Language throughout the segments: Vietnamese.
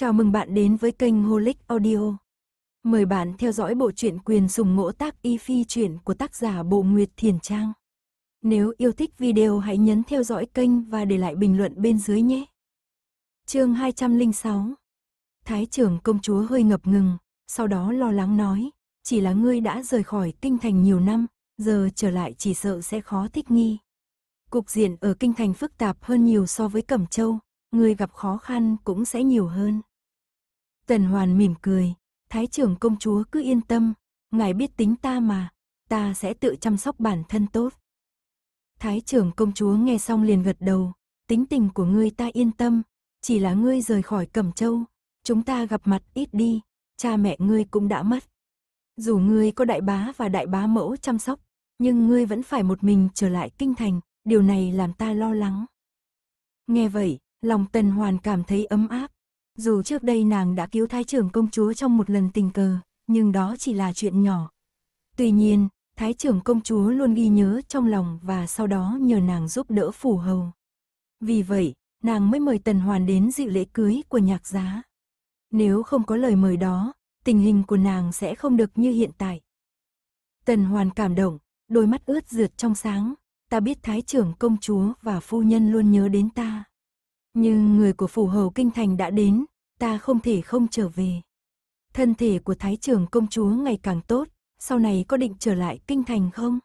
Chào mừng bạn đến với kênh Holic Audio. Mời bạn theo dõi bộ truyện quyền sùng ngỗ tác y phi truyện của tác giả Bộ Nguyệt Thiền Trang. Nếu yêu thích video hãy nhấn theo dõi kênh và để lại bình luận bên dưới nhé. Chương 206. Thái trưởng công chúa hơi ngập ngừng, sau đó lo lắng nói, chỉ là ngươi đã rời khỏi kinh thành nhiều năm, giờ trở lại chỉ sợ sẽ khó thích nghi. Cục diện ở kinh thành phức tạp hơn nhiều so với Cẩm Châu, người gặp khó khăn cũng sẽ nhiều hơn. Tần Hoàn mỉm cười, Thái trưởng công chúa cứ yên tâm, ngài biết tính ta mà, ta sẽ tự chăm sóc bản thân tốt. Thái trưởng công chúa nghe xong liền gật đầu, tính tình của ngươi ta yên tâm, chỉ là ngươi rời khỏi Cẩm Châu, chúng ta gặp mặt ít đi, cha mẹ ngươi cũng đã mất. Dù ngươi có đại bá và đại bá mẫu chăm sóc, nhưng ngươi vẫn phải một mình trở lại kinh thành, điều này làm ta lo lắng. Nghe vậy, lòng Tần Hoàn cảm thấy ấm áp, dù trước đây nàng đã cứu thái trưởng công chúa trong một lần tình cờ, nhưng đó chỉ là chuyện nhỏ. Tuy nhiên, thái trưởng công chúa luôn ghi nhớ trong lòng và sau đó nhờ nàng giúp đỡ phủ hầu. Vì vậy, nàng mới mời Tần Hoàn đến dự lễ cưới của nhạc giá. Nếu không có lời mời đó, tình hình của nàng sẽ không được như hiện tại. Tần Hoàn cảm động, đôi mắt ướt rượt trong sáng, ta biết thái trưởng công chúa và phu nhân luôn nhớ đến ta. Nhưng người của phủ hầu kinh thành đã đến, ta không thể không trở về. Thân thể của thái trưởng công chúa ngày càng tốt, sau này có định trở lại kinh thành không?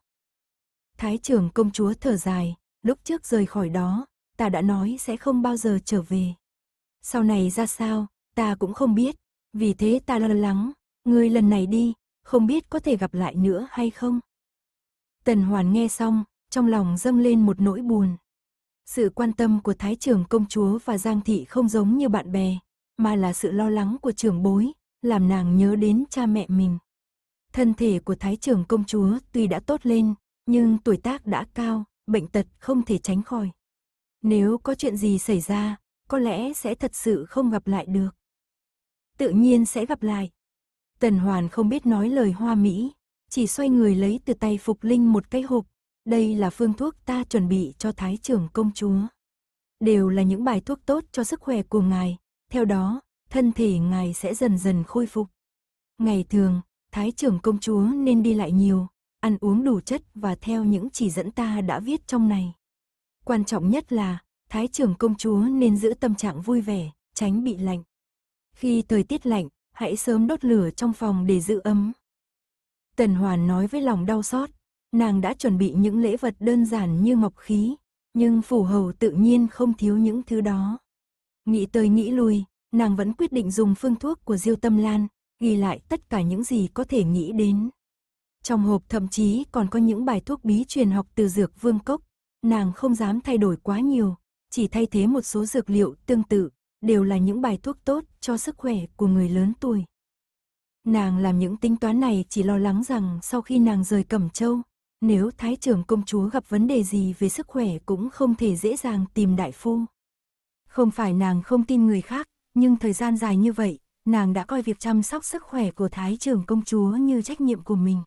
Thái trưởng công chúa thở dài, lúc trước rời khỏi đó, ta đã nói sẽ không bao giờ trở về. Sau này ra sao, ta cũng không biết, vì thế ta lo lắng, ngươi lần này đi, không biết có thể gặp lại nữa hay không. Tần Hoàn nghe xong, trong lòng dâng lên một nỗi buồn. Sự quan tâm của Thái trưởng công chúa và Giang Thị không giống như bạn bè, mà là sự lo lắng của trưởng bối, làm nàng nhớ đến cha mẹ mình. Thân thể của Thái trưởng công chúa tuy đã tốt lên, nhưng tuổi tác đã cao, bệnh tật không thể tránh khỏi. Nếu có chuyện gì xảy ra, có lẽ sẽ thật sự không gặp lại được. Tự nhiên sẽ gặp lại. Tần Hoàn không biết nói lời hoa mỹ, chỉ xoay người lấy từ tay Phục Linh một cái hộp đây là phương thuốc ta chuẩn bị cho Thái trưởng công chúa. Đều là những bài thuốc tốt cho sức khỏe của ngài, theo đó, thân thể ngài sẽ dần dần khôi phục. Ngày thường, Thái trưởng công chúa nên đi lại nhiều, ăn uống đủ chất và theo những chỉ dẫn ta đã viết trong này. Quan trọng nhất là, Thái trưởng công chúa nên giữ tâm trạng vui vẻ, tránh bị lạnh. Khi thời tiết lạnh, hãy sớm đốt lửa trong phòng để giữ ấm. Tần Hoàn nói với lòng đau xót, nàng đã chuẩn bị những lễ vật đơn giản như ngọc khí, nhưng phủ hầu tự nhiên không thiếu những thứ đó. Nghĩ tới nghĩ lui, nàng vẫn quyết định dùng phương thuốc của Diêu Tâm Lan, ghi lại tất cả những gì có thể nghĩ đến. Trong hộp thậm chí còn có những bài thuốc bí truyền học từ dược vương cốc, nàng không dám thay đổi quá nhiều, chỉ thay thế một số dược liệu tương tự, đều là những bài thuốc tốt cho sức khỏe của người lớn tuổi. Nàng làm những tính toán này chỉ lo lắng rằng sau khi nàng rời Cẩm Châu, nếu thái trưởng công chúa gặp vấn đề gì về sức khỏe cũng không thể dễ dàng tìm đại phu. Không phải nàng không tin người khác, nhưng thời gian dài như vậy, nàng đã coi việc chăm sóc sức khỏe của thái trưởng công chúa như trách nhiệm của mình.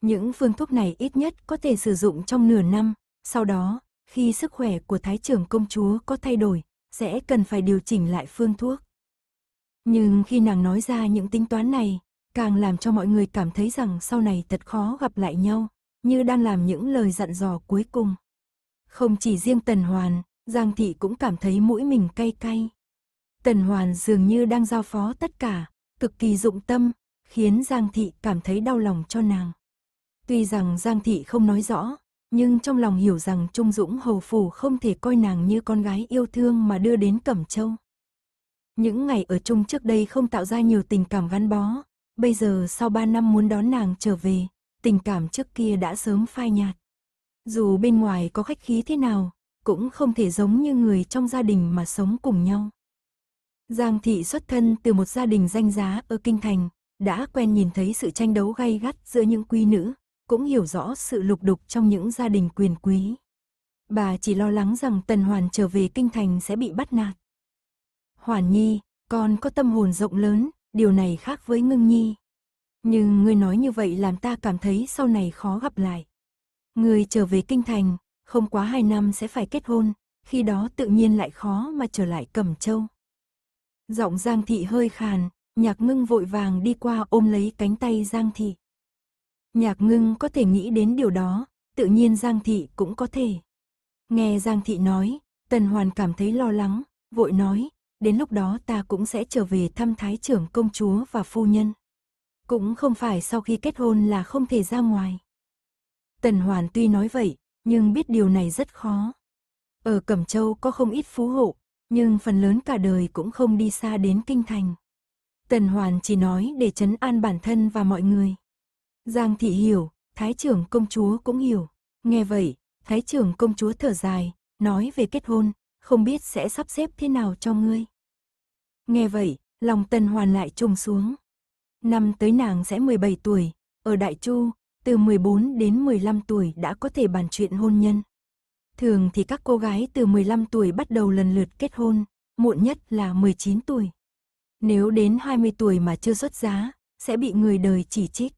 Những phương thuốc này ít nhất có thể sử dụng trong nửa năm, sau đó, khi sức khỏe của thái trưởng công chúa có thay đổi, sẽ cần phải điều chỉnh lại phương thuốc. Nhưng khi nàng nói ra những tính toán này, càng làm cho mọi người cảm thấy rằng sau này thật khó gặp lại nhau như đang làm những lời dặn dò cuối cùng. Không chỉ riêng Tần Hoàn, Giang Thị cũng cảm thấy mũi mình cay cay. Tần Hoàn dường như đang giao phó tất cả, cực kỳ dụng tâm, khiến Giang Thị cảm thấy đau lòng cho nàng. Tuy rằng Giang Thị không nói rõ, nhưng trong lòng hiểu rằng Trung Dũng Hầu Phủ không thể coi nàng như con gái yêu thương mà đưa đến Cẩm Châu. Những ngày ở chung trước đây không tạo ra nhiều tình cảm gắn bó, bây giờ sau 3 năm muốn đón nàng trở về, tình cảm trước kia đã sớm phai nhạt. Dù bên ngoài có khách khí thế nào, cũng không thể giống như người trong gia đình mà sống cùng nhau. Giang thị xuất thân từ một gia đình danh giá ở Kinh Thành, đã quen nhìn thấy sự tranh đấu gay gắt giữa những quý nữ, cũng hiểu rõ sự lục đục trong những gia đình quyền quý. Bà chỉ lo lắng rằng Tần Hoàn trở về Kinh Thành sẽ bị bắt nạt. Hoàn Nhi, con có tâm hồn rộng lớn, điều này khác với Ngưng Nhi, nhưng ngươi nói như vậy làm ta cảm thấy sau này khó gặp lại. Ngươi trở về kinh thành, không quá hai năm sẽ phải kết hôn, khi đó tự nhiên lại khó mà trở lại Cẩm Châu. Giọng Giang Thị hơi khàn, nhạc ngưng vội vàng đi qua ôm lấy cánh tay Giang Thị. Nhạc ngưng có thể nghĩ đến điều đó, tự nhiên Giang Thị cũng có thể. Nghe Giang Thị nói, Tần Hoàn cảm thấy lo lắng, vội nói, đến lúc đó ta cũng sẽ trở về thăm Thái trưởng công chúa và phu nhân. Cũng không phải sau khi kết hôn là không thể ra ngoài. Tần Hoàn tuy nói vậy, nhưng biết điều này rất khó. Ở Cẩm Châu có không ít phú hộ, nhưng phần lớn cả đời cũng không đi xa đến kinh thành. Tần Hoàn chỉ nói để chấn an bản thân và mọi người. Giang thị hiểu, Thái trưởng công chúa cũng hiểu. Nghe vậy, Thái trưởng công chúa thở dài, nói về kết hôn, không biết sẽ sắp xếp thế nào cho ngươi. Nghe vậy, lòng Tần Hoàn lại trùng xuống. Năm tới nàng sẽ 17 tuổi, ở Đại Chu, từ 14 đến 15 tuổi đã có thể bàn chuyện hôn nhân. Thường thì các cô gái từ 15 tuổi bắt đầu lần lượt kết hôn, muộn nhất là 19 tuổi. Nếu đến 20 tuổi mà chưa xuất giá, sẽ bị người đời chỉ trích.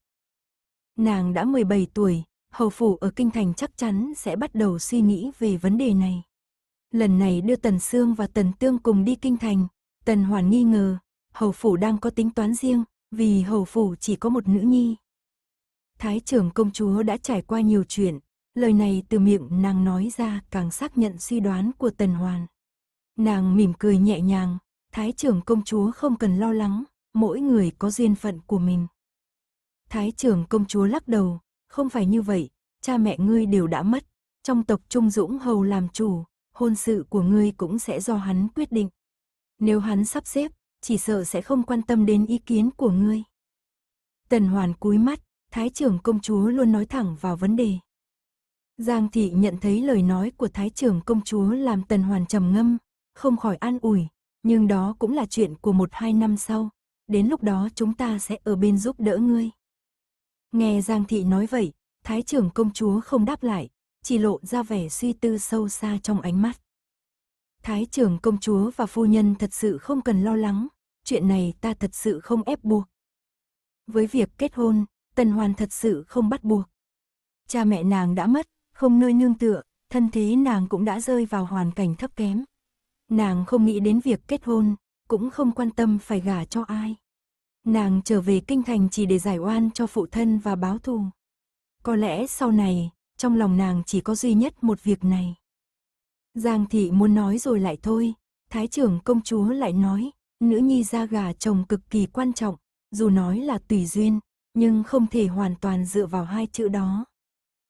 Nàng đã 17 tuổi, hầu phủ ở kinh thành chắc chắn sẽ bắt đầu suy nghĩ về vấn đề này. Lần này đưa Tần Sương và Tần Tương cùng đi kinh thành, Tần Hoàn nghi ngờ, hầu phủ đang có tính toán riêng, vì hầu phủ chỉ có một nữ nhi. Thái trưởng công chúa đã trải qua nhiều chuyện, lời này từ miệng nàng nói ra càng xác nhận suy đoán của Tần Hoàn. Nàng mỉm cười nhẹ nhàng, thái trưởng công chúa không cần lo lắng, mỗi người có duyên phận của mình. Thái trưởng công chúa lắc đầu, không phải như vậy, cha mẹ ngươi đều đã mất, trong tộc Trung Dũng hầu làm chủ, hôn sự của ngươi cũng sẽ do hắn quyết định. Nếu hắn sắp xếp, chỉ sợ sẽ không quan tâm đến ý kiến của ngươi. Tần Hoàn cúi mắt, Thái trưởng công chúa luôn nói thẳng vào vấn đề. Giang thị nhận thấy lời nói của Thái trưởng công chúa làm Tần Hoàn trầm ngâm, không khỏi an ủi, nhưng đó cũng là chuyện của một hai năm sau, đến lúc đó chúng ta sẽ ở bên giúp đỡ ngươi. Nghe Giang thị nói vậy, Thái trưởng công chúa không đáp lại, chỉ lộ ra vẻ suy tư sâu xa trong ánh mắt. Thái trưởng công chúa và phu nhân thật sự không cần lo lắng, chuyện này ta thật sự không ép buộc. Với việc kết hôn, Tần Hoàn thật sự không bắt buộc. Cha mẹ nàng đã mất, không nơi nương tựa, thân thế nàng cũng đã rơi vào hoàn cảnh thấp kém. Nàng không nghĩ đến việc kết hôn, cũng không quan tâm phải gả cho ai. Nàng trở về kinh thành chỉ để giải oan cho phụ thân và báo thù. Có lẽ sau này, trong lòng nàng chỉ có duy nhất một việc này. Giang thị muốn nói rồi lại thôi, thái trưởng công chúa lại nói, nữ nhi ra gà chồng cực kỳ quan trọng, dù nói là tùy duyên, nhưng không thể hoàn toàn dựa vào hai chữ đó.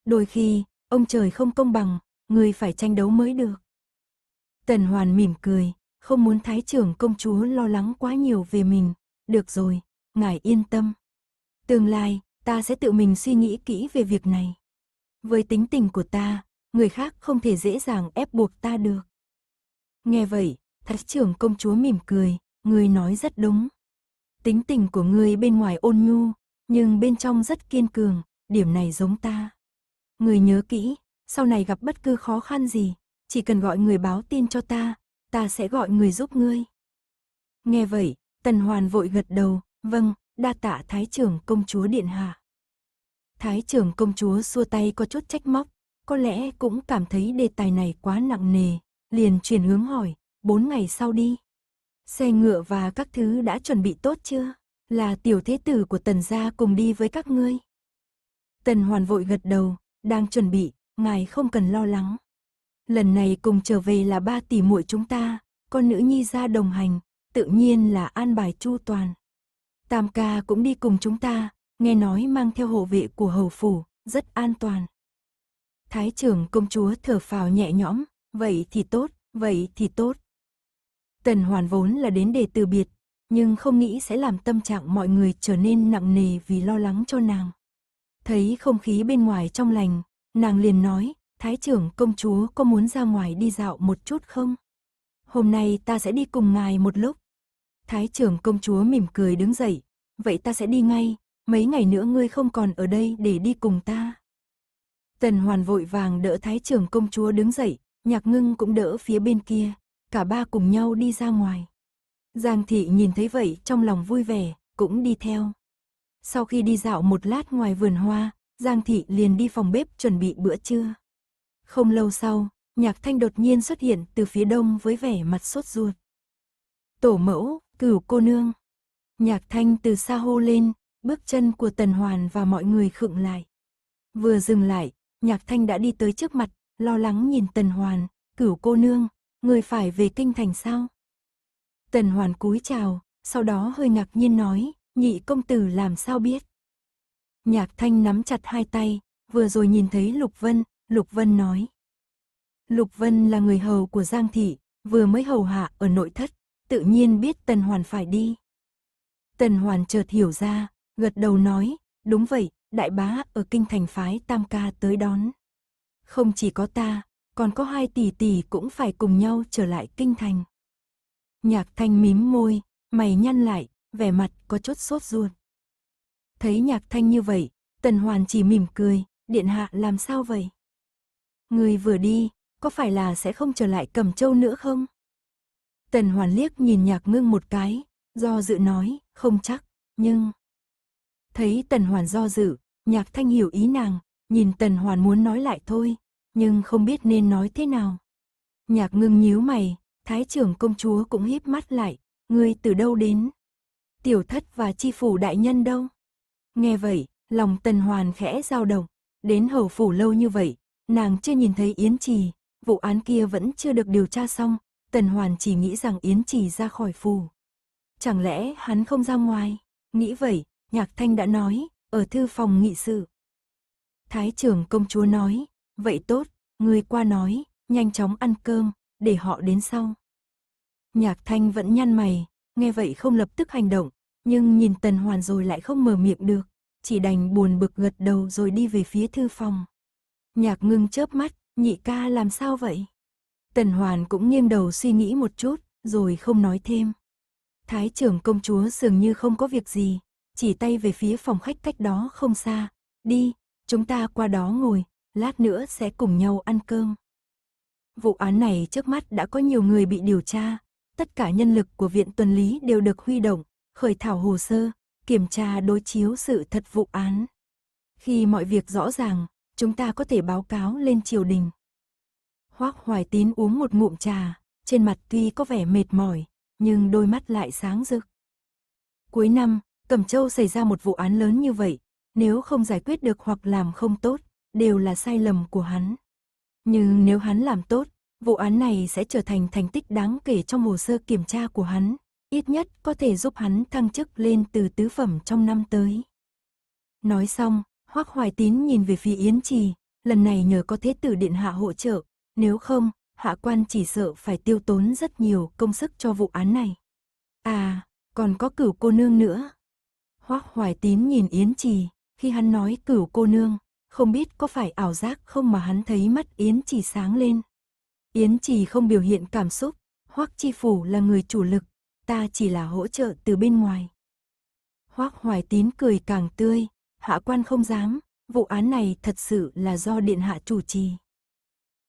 Đôi khi, ông trời không công bằng, người phải tranh đấu mới được. Tần Hoàn mỉm cười, không muốn thái trưởng công chúa lo lắng quá nhiều về mình, được rồi, ngài yên tâm. Tương lai, ta sẽ tự mình suy nghĩ kỹ về việc này. Với tính tình của ta, người khác không thể dễ dàng ép buộc ta được. Nghe vậy, thái trưởng công chúa mỉm cười, người nói rất đúng. Tính tình của người bên ngoài ôn nhu, nhưng bên trong rất kiên cường, điểm này giống ta. Người nhớ kỹ, sau này gặp bất cứ khó khăn gì, chỉ cần gọi người báo tin cho ta, ta sẽ gọi người giúp ngươi. Nghe vậy, Tần Hoàn vội gật đầu, vâng, đa tạ Thái trưởng công chúa Điện Hạ. Thái trưởng công chúa xua tay có chút trách móc, có lẽ cũng cảm thấy đề tài này quá nặng nề, liền chuyển hướng hỏi, bốn ngày sau đi. Xe ngựa và các thứ đã chuẩn bị tốt chưa? Là tiểu thế tử của tần gia cùng đi với các ngươi. Tần hoàn vội gật đầu, đang chuẩn bị, ngài không cần lo lắng. Lần này cùng trở về là ba tỷ muội chúng ta, con nữ nhi ra đồng hành, tự nhiên là an bài chu toàn. Tam ca cũng đi cùng chúng ta, nghe nói mang theo hộ vệ của hầu phủ, rất an toàn. Thái trưởng công chúa thở phào nhẹ nhõm, vậy thì tốt, vậy thì tốt. Tần hoàn vốn là đến để từ biệt, nhưng không nghĩ sẽ làm tâm trạng mọi người trở nên nặng nề vì lo lắng cho nàng. Thấy không khí bên ngoài trong lành, nàng liền nói, Thái trưởng công chúa có muốn ra ngoài đi dạo một chút không? Hôm nay ta sẽ đi cùng ngài một lúc. Thái trưởng công chúa mỉm cười đứng dậy, vậy ta sẽ đi ngay, mấy ngày nữa ngươi không còn ở đây để đi cùng ta. Tần hoàn vội vàng đỡ thái trưởng công chúa đứng dậy, nhạc ngưng cũng đỡ phía bên kia, cả ba cùng nhau đi ra ngoài. Giang thị nhìn thấy vậy trong lòng vui vẻ, cũng đi theo. Sau khi đi dạo một lát ngoài vườn hoa, Giang thị liền đi phòng bếp chuẩn bị bữa trưa. Không lâu sau, nhạc thanh đột nhiên xuất hiện từ phía đông với vẻ mặt sốt ruột. Tổ mẫu, cửu cô nương. Nhạc thanh từ xa hô lên, bước chân của tần hoàn và mọi người khựng lại. Vừa dừng lại, Nhạc Thanh đã đi tới trước mặt, lo lắng nhìn Tần Hoàn, cửu cô nương, người phải về kinh thành sao? Tần Hoàn cúi chào, sau đó hơi ngạc nhiên nói, nhị công tử làm sao biết? Nhạc Thanh nắm chặt hai tay, vừa rồi nhìn thấy Lục Vân, Lục Vân nói. Lục Vân là người hầu của Giang Thị, vừa mới hầu hạ ở nội thất, tự nhiên biết Tần Hoàn phải đi. Tần Hoàn chợt hiểu ra, gật đầu nói, đúng vậy, đại bá ở kinh thành phái Tam Ca tới đón. Không chỉ có ta, còn có hai tỷ tỷ cũng phải cùng nhau trở lại kinh thành. Nhạc thanh mím môi, mày nhăn lại, vẻ mặt có chút sốt ruột. Thấy nhạc thanh như vậy, tần hoàn chỉ mỉm cười, điện hạ làm sao vậy? Người vừa đi, có phải là sẽ không trở lại cầm châu nữa không? Tần hoàn liếc nhìn nhạc ngưng một cái, do dự nói, không chắc, nhưng... Thấy Tần Hoàn do dự, Nhạc Thanh hiểu ý nàng, nhìn Tần Hoàn muốn nói lại thôi, nhưng không biết nên nói thế nào. Nhạc ngưng nhíu mày, Thái trưởng công chúa cũng híp mắt lại, ngươi từ đâu đến? Tiểu thất và chi phủ đại nhân đâu? Nghe vậy, lòng Tần Hoàn khẽ dao động, đến hầu phủ lâu như vậy, nàng chưa nhìn thấy Yến Trì, vụ án kia vẫn chưa được điều tra xong, Tần Hoàn chỉ nghĩ rằng Yến Trì ra khỏi phủ. Chẳng lẽ hắn không ra ngoài? Nghĩ vậy, Nhạc Thanh đã nói, ở thư phòng nghị sự. Thái trưởng công chúa nói, vậy tốt, người qua nói, nhanh chóng ăn cơm, để họ đến sau. Nhạc Thanh vẫn nhăn mày, nghe vậy không lập tức hành động, nhưng nhìn Tần Hoàn rồi lại không mở miệng được, chỉ đành buồn bực gật đầu rồi đi về phía thư phòng. Nhạc ngưng chớp mắt, nhị ca làm sao vậy? Tần Hoàn cũng nghiêng đầu suy nghĩ một chút, rồi không nói thêm. Thái trưởng công chúa dường như không có việc gì, chỉ tay về phía phòng khách cách đó không xa. Đi, chúng ta qua đó ngồi, lát nữa sẽ cùng nhau ăn cơm. Vụ án này trước mắt đã có nhiều người bị điều tra, tất cả nhân lực của Viện Tuần Lý đều được huy động, khởi thảo hồ sơ, kiểm tra đối chiếu sự thật vụ án. Khi mọi việc rõ ràng, chúng ta có thể báo cáo lên triều đình. Hoác Hoài Tín uống một ngụm trà, trên mặt tuy có vẻ mệt mỏi, nhưng đôi mắt lại sáng rực. Cuối năm, Cẩm Châu xảy ra một vụ án lớn như vậy, nếu không giải quyết được hoặc làm không tốt, đều là sai lầm của hắn. Nhưng nếu hắn làm tốt, vụ án này sẽ trở thành thành tích đáng kể trong hồ sơ kiểm tra của hắn, ít nhất có thể giúp hắn thăng chức lên từ tứ phẩm trong năm tới. Nói xong, Hoắc Hoài Tín nhìn về phía Yến Trì, lần này nhờ có thế tử điện hạ hỗ trợ, nếu không, hạ quan chỉ sợ phải tiêu tốn rất nhiều công sức cho vụ án này. À, còn có cửu cô nương nữa. Hoác Hoài Tín nhìn Yến Trì, khi hắn nói cửu cô nương, không biết có phải ảo giác không mà hắn thấy mắt Yến Trì sáng lên. Yến Trì không biểu hiện cảm xúc, Hoác Chi Phủ là người chủ lực, ta chỉ là hỗ trợ từ bên ngoài. Hoác Hoài Tín cười càng tươi, hạ quan không dám, vụ án này thật sự là do Điện Hạ chủ trì.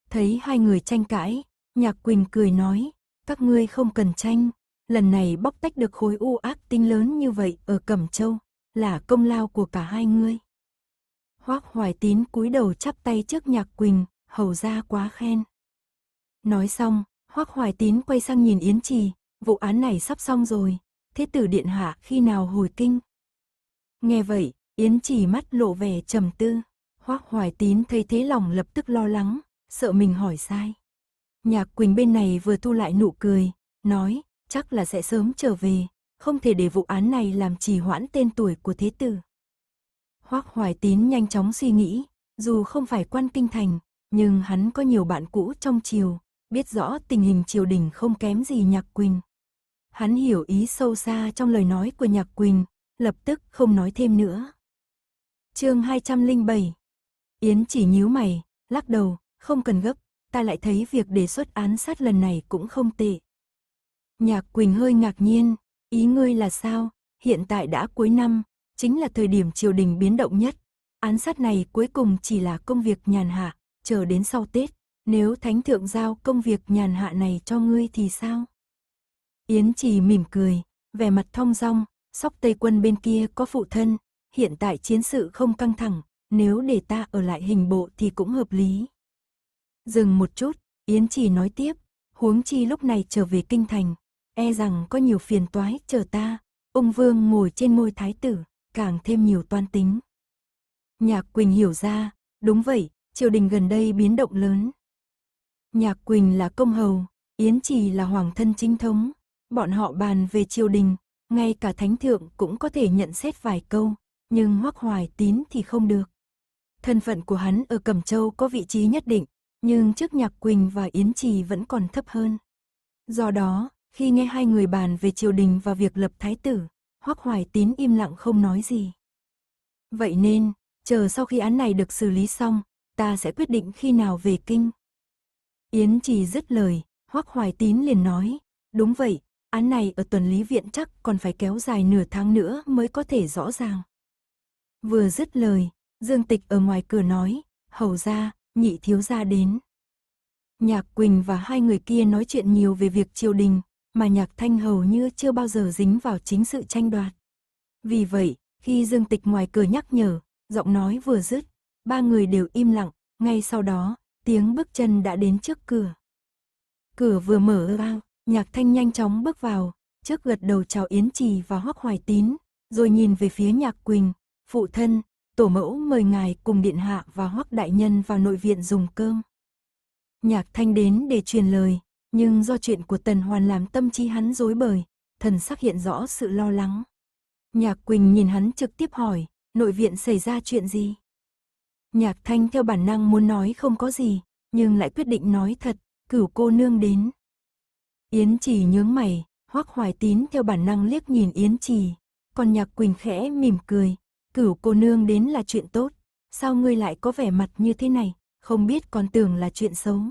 Thấy hai người tranh cãi, Nhạc Quỳnh cười nói, các ngươi không cần tranh, lần này bóc tách được khối u ác tinh lớn như vậy ở Cẩm Châu, là công lao của cả hai ngươi. Hoác Hoài Tín cúi đầu chắp tay trước Nhạc Quỳnh, hầu ra quá khen. Nói xong, Hoác Hoài Tín quay sang nhìn Yến Trì, vụ án này sắp xong rồi, thế tử điện hạ khi nào hồi kinh? Nghe vậy, Yến Trì mắt lộ vẻ trầm tư, Hoác Hoài Tín thấy thế lòng lập tức lo lắng, sợ mình hỏi sai. Nhạc Quỳnh bên này vừa thu lại nụ cười, nói, chắc là sẽ sớm trở về, không thể để vụ án này làm trì hoãn tên tuổi của thế tử. Hoắc Hoài Tín nhanh chóng suy nghĩ, dù không phải quan kinh thành, nhưng hắn có nhiều bạn cũ trong triều, biết rõ tình hình triều đình không kém gì Nhạc Quỳnh. Hắn hiểu ý sâu xa trong lời nói của Nhạc Quỳnh, lập tức không nói thêm nữa. Chương 207. Yến chỉ nhíu mày, lắc đầu, không cần gấp, ta lại thấy việc đề xuất án sát lần này cũng không tệ. Nhạc Quỳnh hơi ngạc nhiên, ý ngươi là sao, hiện tại đã cuối năm, chính là thời điểm triều đình biến động nhất. Án sát này cuối cùng chỉ là công việc nhàn hạ, chờ đến sau Tết, nếu Thánh Thượng giao công việc nhàn hạ này cho ngươi thì sao? Yến chỉ mỉm cười, vẻ mặt thong dong, sóc Tây quân bên kia có phụ thân, hiện tại chiến sự không căng thẳng, nếu để ta ở lại hình bộ thì cũng hợp lý. Dừng một chút, Yến chỉ nói tiếp, huống chi lúc này trở về kinh thành, e rằng có nhiều phiền toái chờ ta. Ung Vương ngồi trên môi thái tử, càng thêm nhiều toan tính. Nhạc Quỳnh hiểu ra, đúng vậy, triều đình gần đây biến động lớn. Nhạc Quỳnh là công hầu, Yến Trì là hoàng thân chính thống, bọn họ bàn về triều đình, ngay cả thánh thượng cũng có thể nhận xét vài câu, nhưng Hoắc Hoài Tín thì không được. Thân phận của hắn ở Cẩm Châu có vị trí nhất định, nhưng trước Nhạc Quỳnh và Yến Trì vẫn còn thấp hơn. Do đó, khi nghe hai người bàn về triều đình và việc lập thái tử, Hoắc Hoài Tín im lặng không nói gì. Vậy nên, chờ sau khi án này được xử lý xong, ta sẽ quyết định khi nào về kinh. Yến chỉ dứt lời, Hoắc Hoài Tín liền nói, đúng vậy, án này ở tuần lý viện chắc còn phải kéo dài nửa tháng nữa mới có thể rõ ràng. Vừa dứt lời, Dương Tịch ở ngoài cửa nói, hầu ra, nhị thiếu gia đến. Nhạc Quỳnh và hai người kia nói chuyện nhiều về việc triều đình, mà nhạc thanh hầu như chưa bao giờ dính vào chính sự tranh đoạt. Vì vậy, khi Dương Tịch ngoài cửa nhắc nhở, giọng nói vừa dứt, ba người đều im lặng, ngay sau đó, tiếng bước chân đã đến trước cửa. Cửa vừa mở ra, nhạc thanh nhanh chóng bước vào, trước gật đầu chào Yến Trì và Hoắc Hoài Tín, rồi nhìn về phía nhạc Quỳnh, phụ thân, tổ mẫu mời ngài cùng điện hạ và Hoắc Đại Nhân vào nội viện dùng cơm. Nhạc thanh đến để truyền lời, nhưng do chuyện của Tần Hoàn làm tâm trí hắn rối bời, thần sắc hiện rõ sự lo lắng. Nhạc Quỳnh nhìn hắn trực tiếp hỏi, nội viện xảy ra chuyện gì? Nhạc Thanh theo bản năng muốn nói không có gì, nhưng lại quyết định nói thật, cửu cô nương đến. Yến Trì nhướng mày, Hoắc Hoài Tín theo bản năng liếc nhìn Yến Trì, còn Nhạc Quỳnh khẽ mỉm cười, cửu cô nương đến là chuyện tốt, sao ngươi lại có vẻ mặt như thế này, không biết còn tưởng là chuyện xấu.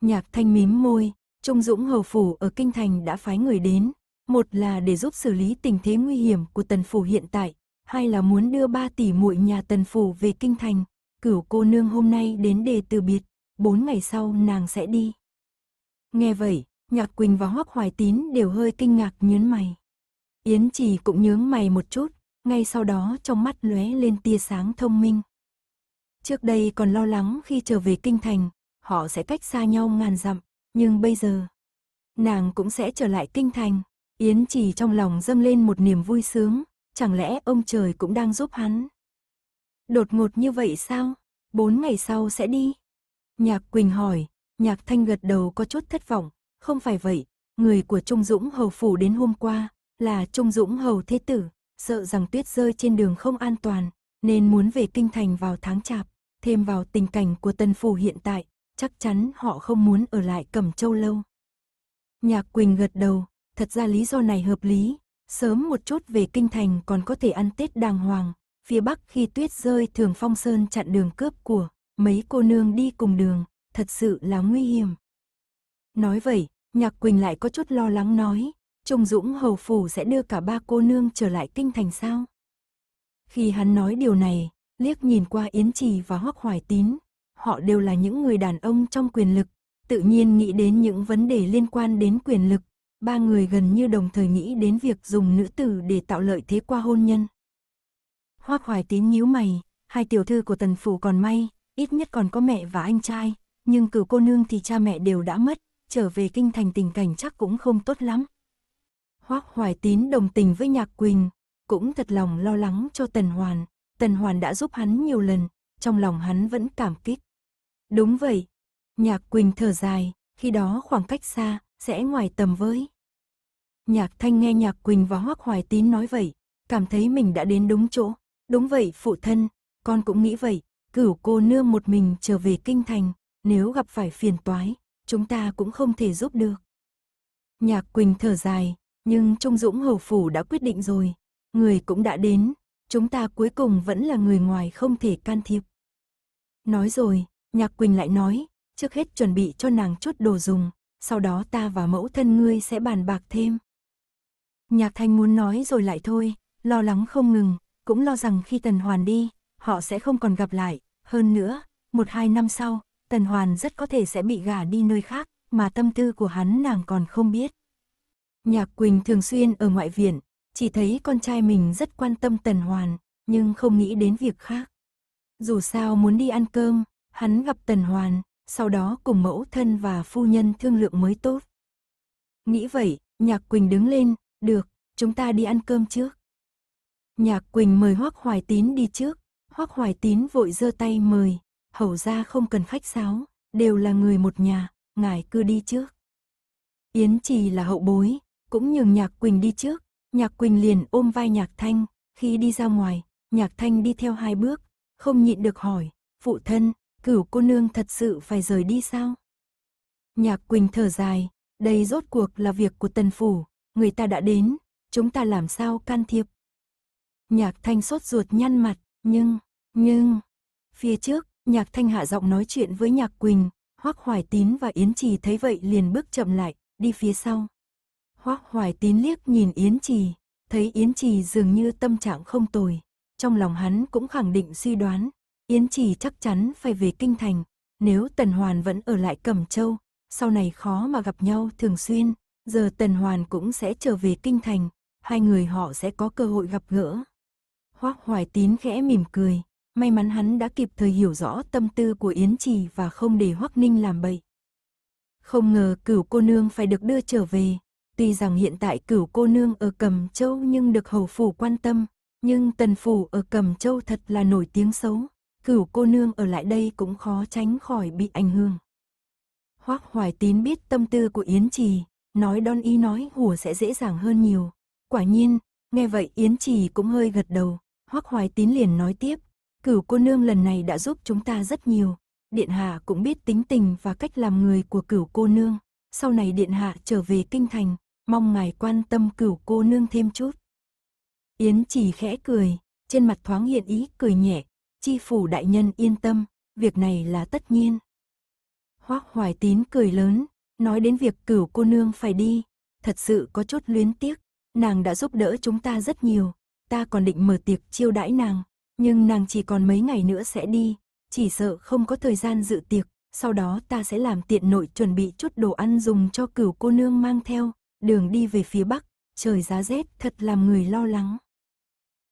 Nhạc thanh mím môi, Trung Dũng Hầu Phủ ở Kinh Thành đã phái người đến. Một là để giúp xử lý tình thế nguy hiểm của tần phủ hiện tại, hai là muốn đưa ba tỷ muội nhà tần phủ về Kinh Thành. Cửu cô nương hôm nay đến đề từ biệt, bốn ngày sau nàng sẽ đi. Nghe vậy, Nhạc Quỳnh và Hoắc Hoài Tín đều hơi kinh ngạc nhớn mày. Yến Trì cũng nhướng mày một chút, ngay sau đó trong mắt lóe lên tia sáng thông minh. Trước đây còn lo lắng khi trở về kinh thành, họ sẽ cách xa nhau ngàn dặm, nhưng bây giờ, nàng cũng sẽ trở lại kinh thành. Yến chỉ trong lòng dâng lên một niềm vui sướng, chẳng lẽ ông trời cũng đang giúp hắn. Đột ngột như vậy sao? Bốn ngày sau sẽ đi. Nhạc Quỳnh hỏi, nhạc thanh gật đầu có chút thất vọng, không phải vậy, người của Trung Dũng Hầu Phủ đến hôm qua, là Trung Dũng Hầu Thế Tử, sợ rằng tuyết rơi trên đường không an toàn, nên muốn về kinh thành vào tháng chạp, thêm vào tình cảnh của tần phủ hiện tại, chắc chắn họ không muốn ở lại Cẩm Châu lâu. Nhạc Quỳnh gật đầu, thật ra lý do này hợp lý, sớm một chút về kinh thành còn có thể ăn Tết đàng hoàng, phía Bắc khi tuyết rơi thường phong sơn chặn đường cướp của, mấy cô nương đi cùng đường, thật sự là nguy hiểm. Nói vậy, Nhạc Quỳnh lại có chút lo lắng nói, Trung Dũng Hầu Phủ sẽ đưa cả ba cô nương trở lại kinh thành sao? Khi hắn nói điều này, liếc nhìn qua Yến Trì và Hoắc Hoài Tín, họ đều là những người đàn ông trong quyền lực, tự nhiên nghĩ đến những vấn đề liên quan đến quyền lực. Ba người gần như đồng thời nghĩ đến việc dùng nữ tử để tạo lợi thế qua hôn nhân. Hoác Hoài Tín nhíu mày, hai tiểu thư của tần phủ còn may, ít nhất còn có mẹ và anh trai, nhưng cửu cô nương thì cha mẹ đều đã mất, trở về kinh thành tình cảnh chắc cũng không tốt lắm. Hoác Hoài Tín đồng tình với Nhạc Quỳnh, cũng thật lòng lo lắng cho Tần Hoàn. Tần Hoàn đã giúp hắn nhiều lần, trong lòng hắn vẫn cảm kích. Đúng vậy. Nhạc Quỳnh thở dài, khi đó khoảng cách xa, sẽ ngoài tầm với. Nhạc Thanh nghe Nhạc Quỳnh và Hoác Hoài Tín nói vậy, cảm thấy mình đã đến đúng chỗ. Đúng vậy phụ thân, con cũng nghĩ vậy, cửu cô nương một mình trở về kinh thành, nếu gặp phải phiền toái, chúng ta cũng không thể giúp được. Nhạc Quỳnh thở dài, nhưng Trung Dũng Hầu Phủ đã quyết định rồi, người cũng đã đến, chúng ta cuối cùng vẫn là người ngoài không thể can thiệp. Nói rồi, Nhạc Quỳnh lại nói, trước hết chuẩn bị cho nàng chút đồ dùng, sau đó ta và mẫu thân ngươi sẽ bàn bạc thêm. Nhạc Thanh muốn nói rồi lại thôi, lo lắng không ngừng, cũng lo rằng khi Tần Hoàn đi, họ sẽ không còn gặp lại, hơn nữa, một hai năm sau, Tần Hoàn rất có thể sẽ bị gả đi nơi khác, mà tâm tư của hắn nàng còn không biết. Nhạc Quỳnh thường xuyên ở ngoại viện, chỉ thấy con trai mình rất quan tâm Tần Hoàn, nhưng không nghĩ đến việc khác. Dù sao muốn đi ăn cơm, hắn gặp Tần Hoàn, sau đó cùng mẫu thân và phu nhân thương lượng mới tốt. Nghĩ vậy, Nhạc Quỳnh đứng lên, được, chúng ta đi ăn cơm trước. Nhạc Quỳnh mời Hoác Hoài Tín đi trước, Hoác Hoài Tín vội giơ tay mời, hầu ra không cần khách sáo, đều là người một nhà, ngài cứ đi trước. Yến Trì là hậu bối, cũng nhường Nhạc Quỳnh đi trước, Nhạc Quỳnh liền ôm vai Nhạc Thanh, khi đi ra ngoài, Nhạc Thanh đi theo hai bước, không nhịn được hỏi, phụ thân, cửu cô nương thật sự phải rời đi sao? Nhạc Quỳnh thở dài, đây rốt cuộc là việc của tần phủ, người ta đã đến, chúng ta làm sao can thiệp? Nhạc Thanh sốt ruột nhăn mặt, nhưng, nhưng, phía trước, Nhạc Thanh hạ giọng nói chuyện với Nhạc Quỳnh, Hoắc Hoài Tín và Yến Trì thấy vậy liền bước chậm lại, đi phía sau. Hoắc Hoài Tín liếc nhìn Yến Trì, thấy Yến Trì dường như tâm trạng không tồi, trong lòng hắn cũng khẳng định suy đoán, Yến Trì chắc chắn phải về kinh thành, nếu Tần Hoàn vẫn ở lại Cẩm Châu, sau này khó mà gặp nhau thường xuyên, giờ Tần Hoàn cũng sẽ trở về kinh thành, hai người họ sẽ có cơ hội gặp gỡ. Hoác Hoài Tín khẽ mỉm cười, may mắn hắn đã kịp thời hiểu rõ tâm tư của Yến Trì và không để Hoác Ninh làm bậy. Không ngờ cửu cô nương phải được đưa trở về, tuy rằng hiện tại cửu cô nương ở Cẩm Châu nhưng được hầu phủ quan tâm, nhưng Tần Phủ ở Cẩm Châu thật là nổi tiếng xấu cửu cô nương ở lại đây cũng khó tránh khỏi bị ảnh hưởng. Hoác Hoài Tín biết tâm tư của Yến Trì, nói đon y nói hùa sẽ dễ dàng hơn nhiều. Quả nhiên, nghe vậy Yến Trì cũng hơi gật đầu, Hoác Hoài Tín liền nói tiếp, cửu cô nương lần này đã giúp chúng ta rất nhiều. Điện hạ cũng biết tính tình và cách làm người của cửu cô nương. Sau này điện hạ trở về kinh thành, mong ngài quan tâm cửu cô nương thêm chút. Yến trì khẽ cười, trên mặt thoáng hiện ý cười nhẹ, Chi phủ đại nhân yên tâm, việc này là tất nhiên. Hoác Hoài Tín cười lớn, nói đến việc cửu cô nương phải đi, thật sự có chút luyến tiếc, nàng đã giúp đỡ chúng ta rất nhiều, ta còn định mở tiệc chiêu đãi nàng, nhưng nàng chỉ còn mấy ngày nữa sẽ đi, chỉ sợ không có thời gian dự tiệc, sau đó ta sẽ làm tiện nội chuẩn bị chút đồ ăn dùng cho cửu cô nương mang theo, đường đi về phía bắc, trời giá rét thật làm người lo lắng.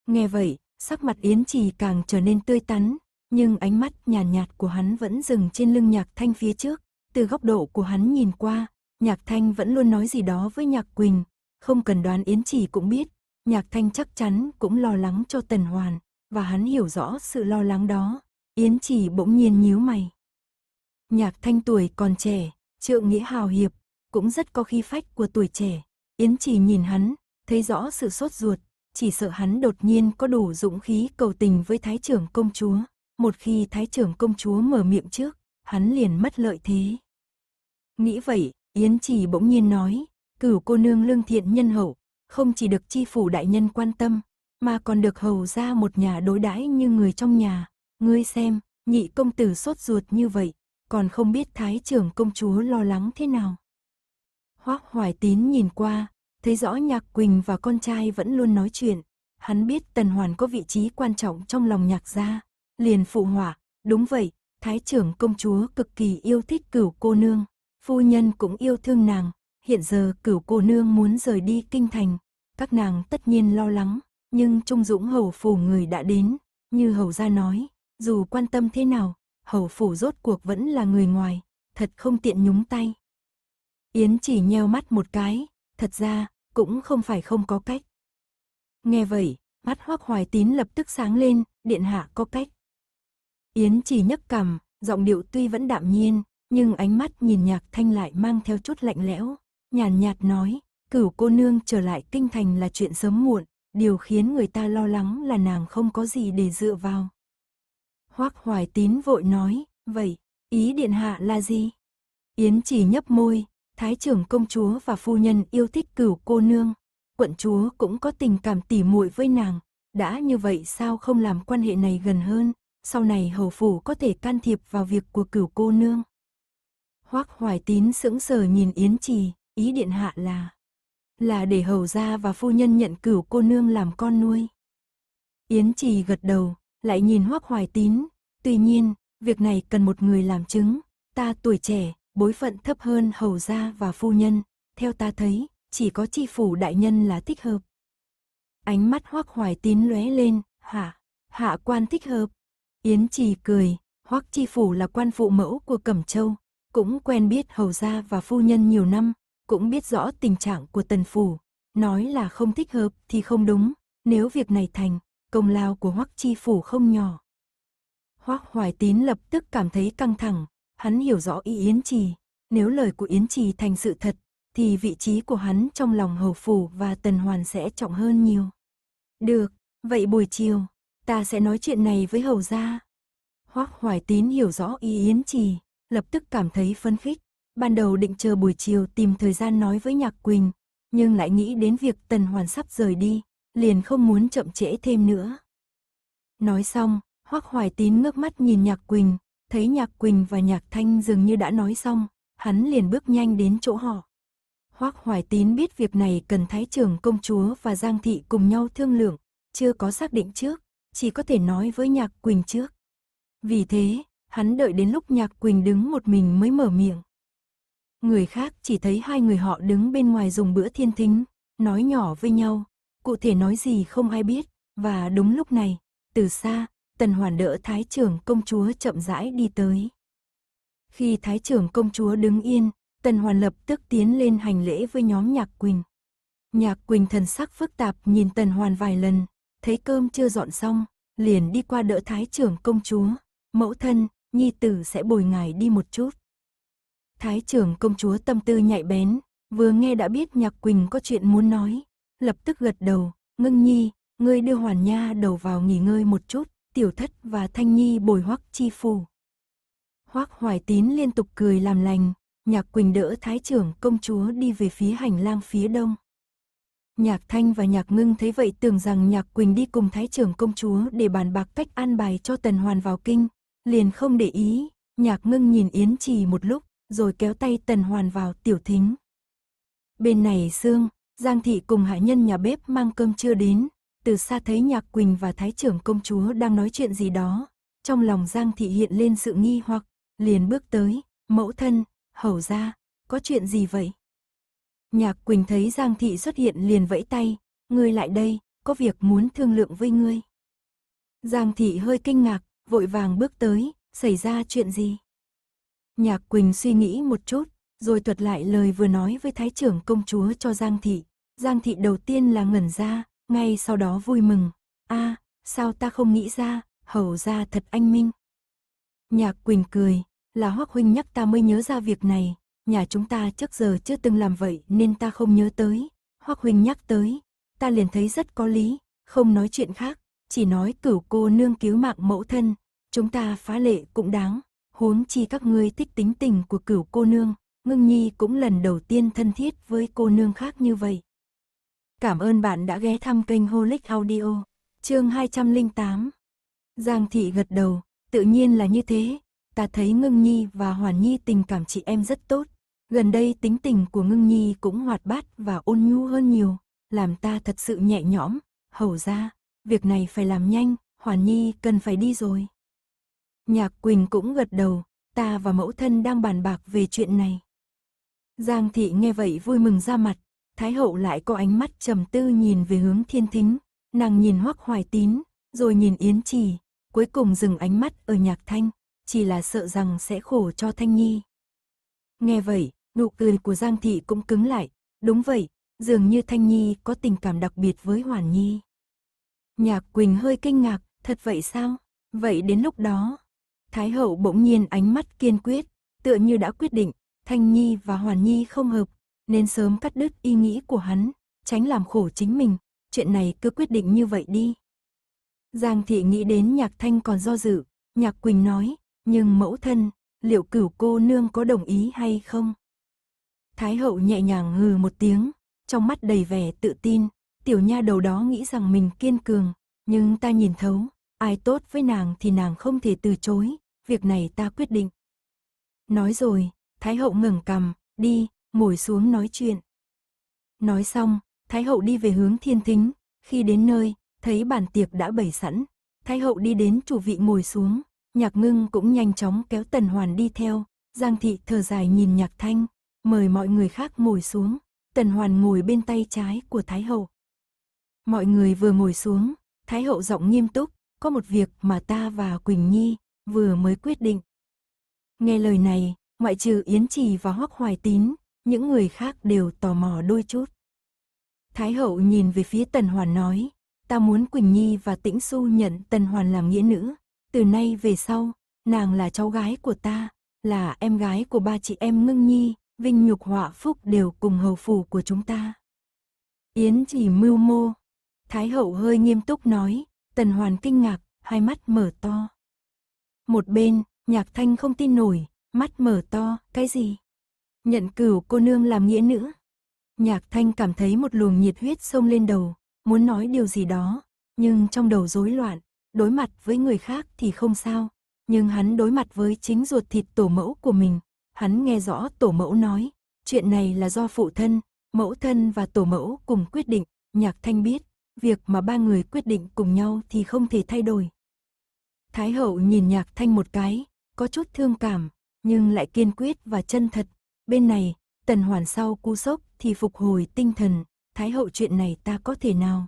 Nghe vậy, Sắc mặt Yến Trì càng trở nên tươi tắn, nhưng ánh mắt nhàn nhạt, nhạt của hắn vẫn dừng trên lưng Nhạc Thanh phía trước, từ góc độ của hắn nhìn qua, Nhạc Thanh vẫn luôn nói gì đó với Nhạc Quỳnh, không cần đoán Yến Trì cũng biết, Nhạc Thanh chắc chắn cũng lo lắng cho Tần Hoàn, và hắn hiểu rõ sự lo lắng đó. Yến Trì bỗng nhiên nhíu mày. Nhạc Thanh tuổi còn trẻ, trượng nghĩa hào hiệp, cũng rất có khí phách của tuổi trẻ. Yến Trì nhìn hắn, thấy rõ sự sốt ruột, chỉ sợ hắn đột nhiên có đủ dũng khí cầu tình với thái trưởng công chúa, một khi thái trưởng công chúa mở miệng trước, hắn liền mất lợi thế. Nghĩ vậy, Yến Trì bỗng nhiên nói, cửu cô nương lương thiện nhân hậu, không chỉ được chi phủ đại nhân quan tâm, mà còn được hầu ra một nhà đối đãi như người trong nhà. Ngươi xem, nhị công tử sốt ruột như vậy, còn không biết thái trưởng công chúa lo lắng thế nào. Hoác Hoài Tín nhìn qua, thấy rõ Nhạc Quỳnh và con trai vẫn luôn nói chuyện. Hắn biết Tần Hoàn có vị trí quan trọng trong lòng Nhạc gia, liền phụ hỏa, đúng vậy, Thái trưởng công chúa cực kỳ yêu thích cửu cô nương, phu nhân cũng yêu thương nàng, hiện giờ cửu cô nương muốn rời đi kinh thành, các nàng tất nhiên lo lắng, nhưng Trung Dũng hầu phủ người đã đến, như hầu gia nói, dù quan tâm thế nào, hầu phủ rốt cuộc vẫn là người ngoài, thật không tiện nhúng tay. Yến chỉ nheo mắt một cái, thật ra, cũng không phải không có cách. Nghe vậy, mắt hoắc hoài tín lập tức sáng lên, điện hạ có cách. Yến chỉ nhấc cằm, giọng điệu tuy vẫn đạm nhiên, nhưng ánh mắt nhìn nhạc thanh lại mang theo chút lạnh lẽo, nhàn nhạt nói, cửu cô nương trở lại kinh thành là chuyện sớm muộn, điều khiến người ta lo lắng là nàng không có gì để dựa vào. hoắc hoài tín vội nói, vậy, ý điện hạ là gì? Yến chỉ nhấp môi, thái trưởng công chúa và phu nhân yêu thích cửu cô nương, quận chúa cũng có tình cảm tỉ muội với nàng, đã như vậy sao không làm quan hệ này gần hơn, sau này hầu phủ có thể can thiệp vào việc của cửu cô nương. Hoắc Hoài Tín sững sờ nhìn Yến Trì, ý điện hạ là là để hầu gia và phu nhân nhận cửu cô nương làm con nuôi. Yến Trì gật đầu, lại nhìn Hoắc Hoài Tín, tuy nhiên, việc này cần một người làm chứng, ta tuổi trẻ, bối phận thấp hơn hầu gia và phu nhân, theo ta thấy, chỉ có chi phủ đại nhân là thích hợp. Ánh mắt hoắc hoài tín lóe lên, hạ, hạ quan thích hợp. Yến trì cười, hoắc chi phủ là quan phụ mẫu của Cẩm Châu, cũng quen biết hầu gia và phu nhân nhiều năm, cũng biết rõ tình trạng của tần phủ. Nói là không thích hợp thì không đúng, nếu việc này thành, công lao của hoắc chi phủ không nhỏ. Hoắc Hoài Tín lập tức cảm thấy căng thẳng, hắn hiểu rõ ý Yến Trì. Nếu lời của Yến Trì thành sự thật, thì vị trí của hắn trong lòng hầu phủ và tần hoàn sẽ trọng hơn nhiều. Được, vậy buổi chiều, ta sẽ nói chuyện này với hầu gia. Hoắc Hoài Tín hiểu rõ ý Yến Trì, lập tức cảm thấy phấn khích. Ban đầu định chờ buổi chiều tìm thời gian nói với Nhạc Quỳnh, nhưng lại nghĩ đến việc Tần Hoàn sắp rời đi, liền không muốn chậm trễ thêm nữa. Nói xong, Hoắc Hoài Tín ngước mắt nhìn Nhạc Quỳnh, thấy Nhạc Quỳnh và Nhạc Thanh dường như đã nói xong, hắn liền bước nhanh đến chỗ họ. Hoác Hoài Tín biết việc này cần Thái trưởng công chúa và Giang Thị cùng nhau thương lượng, chưa có xác định trước, chỉ có thể nói với Nhạc Quỳnh trước. Vì thế, hắn đợi đến lúc Nhạc Quỳnh đứng một mình mới mở miệng. Người khác chỉ thấy hai người họ đứng bên ngoài dùng bữa thiên thính, nói nhỏ với nhau, cụ thể nói gì không ai biết, và đúng lúc này, từ xa, tần hoàn đỡ thái trưởng công chúa chậm rãi đi tới. Khi thái trưởng công chúa đứng yên, tần hoàn lập tức tiến lên hành lễ với nhóm nhạc quỳnh. Nhạc quỳnh thần sắc phức tạp nhìn tần hoàn vài lần, thấy cơm chưa dọn xong, liền đi qua đỡ thái trưởng công chúa, mẫu thân, nhi tử sẽ bồi ngài đi một chút. Thái trưởng công chúa tâm tư nhạy bén, vừa nghe đã biết nhạc quỳnh có chuyện muốn nói, lập tức gật đầu, ngưng nhi, ngươi đưa hoàn nha đầu vào nghỉ ngơi một chút, tiểu thất và thanh nhi bồi hoắc chi phù Hoắc hoài tín liên tục cười làm lành, nhạc quỳnh đỡ thái trưởng công chúa đi về phía hành lang phía đông. Nhạc thanh và nhạc ngưng thấy vậy tưởng rằng nhạc quỳnh đi cùng thái trưởng công chúa để bàn bạc cách an bài cho tần hoàn vào kinh, liền không để ý, nhạc ngưng nhìn yến trì một lúc, rồi kéo tay tần hoàn vào tiểu thính. Bên này Sương, Giang Thị cùng hạ nhân nhà bếp mang cơm chưa đến, từ xa thấy Nhạc Quỳnh và Thái trưởng công chúa đang nói chuyện gì đó. Trong lòng Giang Thị hiện lên sự nghi hoặc, liền bước tới, mẫu thân, hầu ra, có chuyện gì vậy? Nhạc Quỳnh thấy Giang Thị xuất hiện liền vẫy tay, ngươi lại đây, có việc muốn thương lượng với ngươi. Giang Thị hơi kinh ngạc, vội vàng bước tới, xảy ra chuyện gì? Nhạc Quỳnh suy nghĩ một chút, rồi thuật lại lời vừa nói với Thái trưởng công chúa cho Giang Thị. Giang Thị đầu tiên là ngẩn ra, ngay sau đó vui mừng. a à, sao ta không nghĩ ra, hầu ra thật anh minh. Nhạc Quỳnh cười, là Hoắc Huynh nhắc ta mới nhớ ra việc này, nhà chúng ta trước giờ chưa từng làm vậy nên ta không nhớ tới. Hoắc Huynh nhắc tới, ta liền thấy rất có lý, không nói chuyện khác, chỉ nói cửu cô nương cứu mạng mẫu thân, chúng ta phá lệ cũng đáng, huống chi các ngươi thích tính tình của cửu cô nương, ngưng nhi cũng lần đầu tiên thân thiết với cô nương khác như vậy, Cảm ơn bạn đã ghé thăm kênh Holic Audio, chương 208. Giang Thị gật đầu, tự nhiên là như thế, ta thấy Ngưng Nhi và Hoàn Nhi tình cảm chị em rất tốt. Gần đây tính tình của Ngưng Nhi cũng hoạt bát và ôn nhu hơn nhiều, làm ta thật sự nhẹ nhõm, hầu ra, việc này phải làm nhanh, Hoàn Nhi cần phải đi rồi. Nhạc Quỳnh cũng gật đầu, ta và mẫu thân đang bàn bạc về chuyện này. Giang Thị nghe vậy vui mừng ra mặt, Thái hậu lại có ánh mắt trầm tư nhìn về hướng thiên thính, nàng nhìn hoắc hoài tín, rồi nhìn yến trì, cuối cùng dừng ánh mắt ở nhạc thanh, chỉ là sợ rằng sẽ khổ cho thanh nhi. Nghe vậy, nụ cười của Giang Thị cũng cứng lại, đúng vậy, dường như Thanh Nhi có tình cảm đặc biệt với Hoàn Nhi. Nhạc Quỳnh hơi kinh ngạc, thật vậy sao? Vậy đến lúc đó, Thái Hậu bỗng nhiên ánh mắt kiên quyết, tựa như đã quyết định, Thanh Nhi và Hoàn Nhi không hợp nên sớm cắt đứt ý nghĩ của hắn, tránh làm khổ chính mình, chuyện này cứ quyết định như vậy đi. Giang thị nghĩ đến nhạc thanh còn do dự, nhạc quỳnh nói, nhưng mẫu thân, liệu cửu cô nương có đồng ý hay không? Thái hậu nhẹ nhàng hừ một tiếng, trong mắt đầy vẻ tự tin, tiểu nha đầu đó nghĩ rằng mình kiên cường, nhưng ta nhìn thấu, ai tốt với nàng thì nàng không thể từ chối, việc này ta quyết định. Nói rồi, Thái hậu ngừng cầm, đi, ngồi xuống nói chuyện. Nói xong, Thái hậu đi về hướng thiên thính, khi đến nơi, thấy bàn tiệc đã bày sẵn. Thái hậu đi đến chủ vị ngồi xuống, nhạc ngưng cũng nhanh chóng kéo tần hoàn đi theo, Giang thị thở dài nhìn nhạc thanh, mời mọi người khác ngồi xuống, tần hoàn ngồi bên tay trái của Thái hậu. Mọi người vừa ngồi xuống, Thái hậu giọng nghiêm túc, có một việc mà ta và Quỳnh Nhi vừa mới quyết định. Nghe lời này, ngoại trừ Yến Trì và Hoắc Hoài Tín, những người khác đều tò mò đôi chút. Thái hậu nhìn về phía Tần Hoàn nói, ta muốn Quỳnh Nhi và Tĩnh Xu nhận Tần Hoàn làm nghĩa nữ, từ nay về sau, nàng là cháu gái của ta, là em gái của ba chị em Ngưng Nhi, Vinh Nhục Họa Phúc đều cùng hầu phủ của chúng ta. Yến chỉ mưu mô, Thái hậu hơi nghiêm túc nói, Tần Hoàn kinh ngạc, hai mắt mở to. Một bên, nhạc thanh không tin nổi, mắt mở to, cái gì? nhận cửu cô nương làm nghĩa nữ. Nhạc thanh cảm thấy một luồng nhiệt huyết sông lên đầu, muốn nói điều gì đó, nhưng trong đầu rối loạn, đối mặt với người khác thì không sao, nhưng hắn đối mặt với chính ruột thịt tổ mẫu của mình, hắn nghe rõ tổ mẫu nói, chuyện này là do phụ thân, mẫu thân và tổ mẫu cùng quyết định, nhạc thanh biết, việc mà ba người quyết định cùng nhau thì không thể thay đổi. Thái hậu nhìn nhạc thanh một cái, có chút thương cảm, nhưng lại kiên quyết và chân thật, Bên này, tần hoàn sau cú sốc thì phục hồi tinh thần, Thái hậu chuyện này ta có thể nào?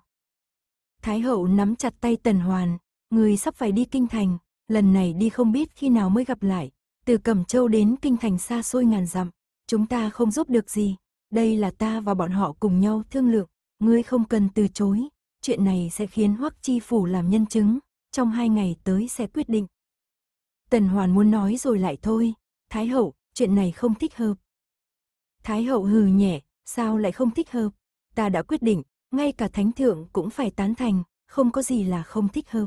Thái hậu nắm chặt tay tần hoàn, người sắp phải đi kinh thành, lần này đi không biết khi nào mới gặp lại, từ Cẩm Châu đến kinh thành xa xôi ngàn dặm, chúng ta không giúp được gì, đây là ta và bọn họ cùng nhau thương lượng, ngươi không cần từ chối, chuyện này sẽ khiến Hoắc Chi Phủ làm nhân chứng, trong hai ngày tới sẽ quyết định. Tần Hoàn muốn nói rồi lại thôi, Thái Hậu, chuyện này không thích hợp, Thái hậu hừ nhẹ, sao lại không thích hợp? Ta đã quyết định, ngay cả thánh thượng cũng phải tán thành, không có gì là không thích hợp.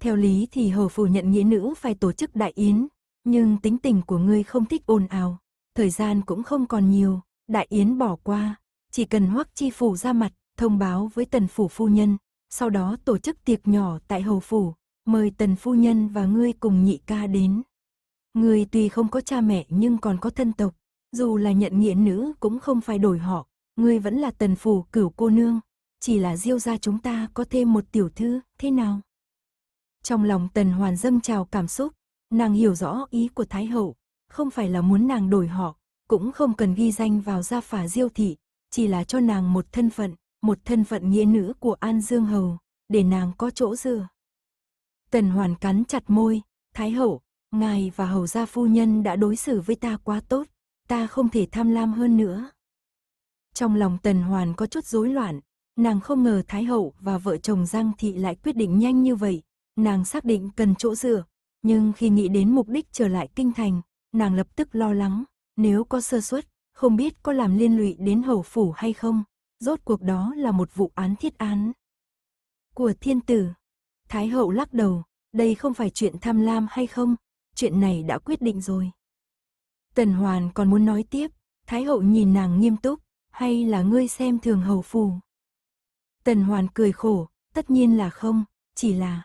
Theo lý thì hầu phủ nhận nghĩa nữ phải tổ chức đại yến, nhưng tính tình của ngươi không thích ồn ào, thời gian cũng không còn nhiều, đại yến bỏ qua, chỉ cần hoắc chi phủ ra mặt, thông báo với tần phủ phu nhân, sau đó tổ chức tiệc nhỏ tại hầu phủ, mời tần phu nhân và ngươi cùng nhị ca đến. Ngươi tuy không có cha mẹ nhưng còn có thân tộc, dù là nhận nghĩa nữ cũng không phải đổi họ, ngươi vẫn là tần phủ cửu cô nương, chỉ là diêu gia chúng ta có thêm một tiểu thư, thế nào? Trong lòng tần hoàn dâng trào cảm xúc, nàng hiểu rõ ý của Thái Hậu, không phải là muốn nàng đổi họ, cũng không cần ghi danh vào gia phả diêu thị, chỉ là cho nàng một thân phận, một thân phận nghĩa nữ của An Dương Hầu, để nàng có chỗ dựa. Tần hoàn cắn chặt môi, Thái Hậu, ngài và Hầu gia phu nhân đã đối xử với ta quá tốt, ta không thể tham lam hơn nữa. Trong lòng Tần Hoàn có chút rối loạn, nàng không ngờ Thái Hậu và vợ chồng Giang Thị lại quyết định nhanh như vậy, nàng xác định cần chỗ dựa, nhưng khi nghĩ đến mục đích trở lại kinh thành, nàng lập tức lo lắng, nếu có sơ suất, không biết có làm liên lụy đến hầu phủ hay không, rốt cuộc đó là một vụ án thiết án. Của thiên tử, Thái Hậu lắc đầu, đây không phải chuyện tham lam hay không, chuyện này đã quyết định rồi. Tần Hoàn còn muốn nói tiếp, Thái hậu nhìn nàng nghiêm túc, hay là ngươi xem thường hầu phù. Tần Hoàn cười khổ, tất nhiên là không, chỉ là...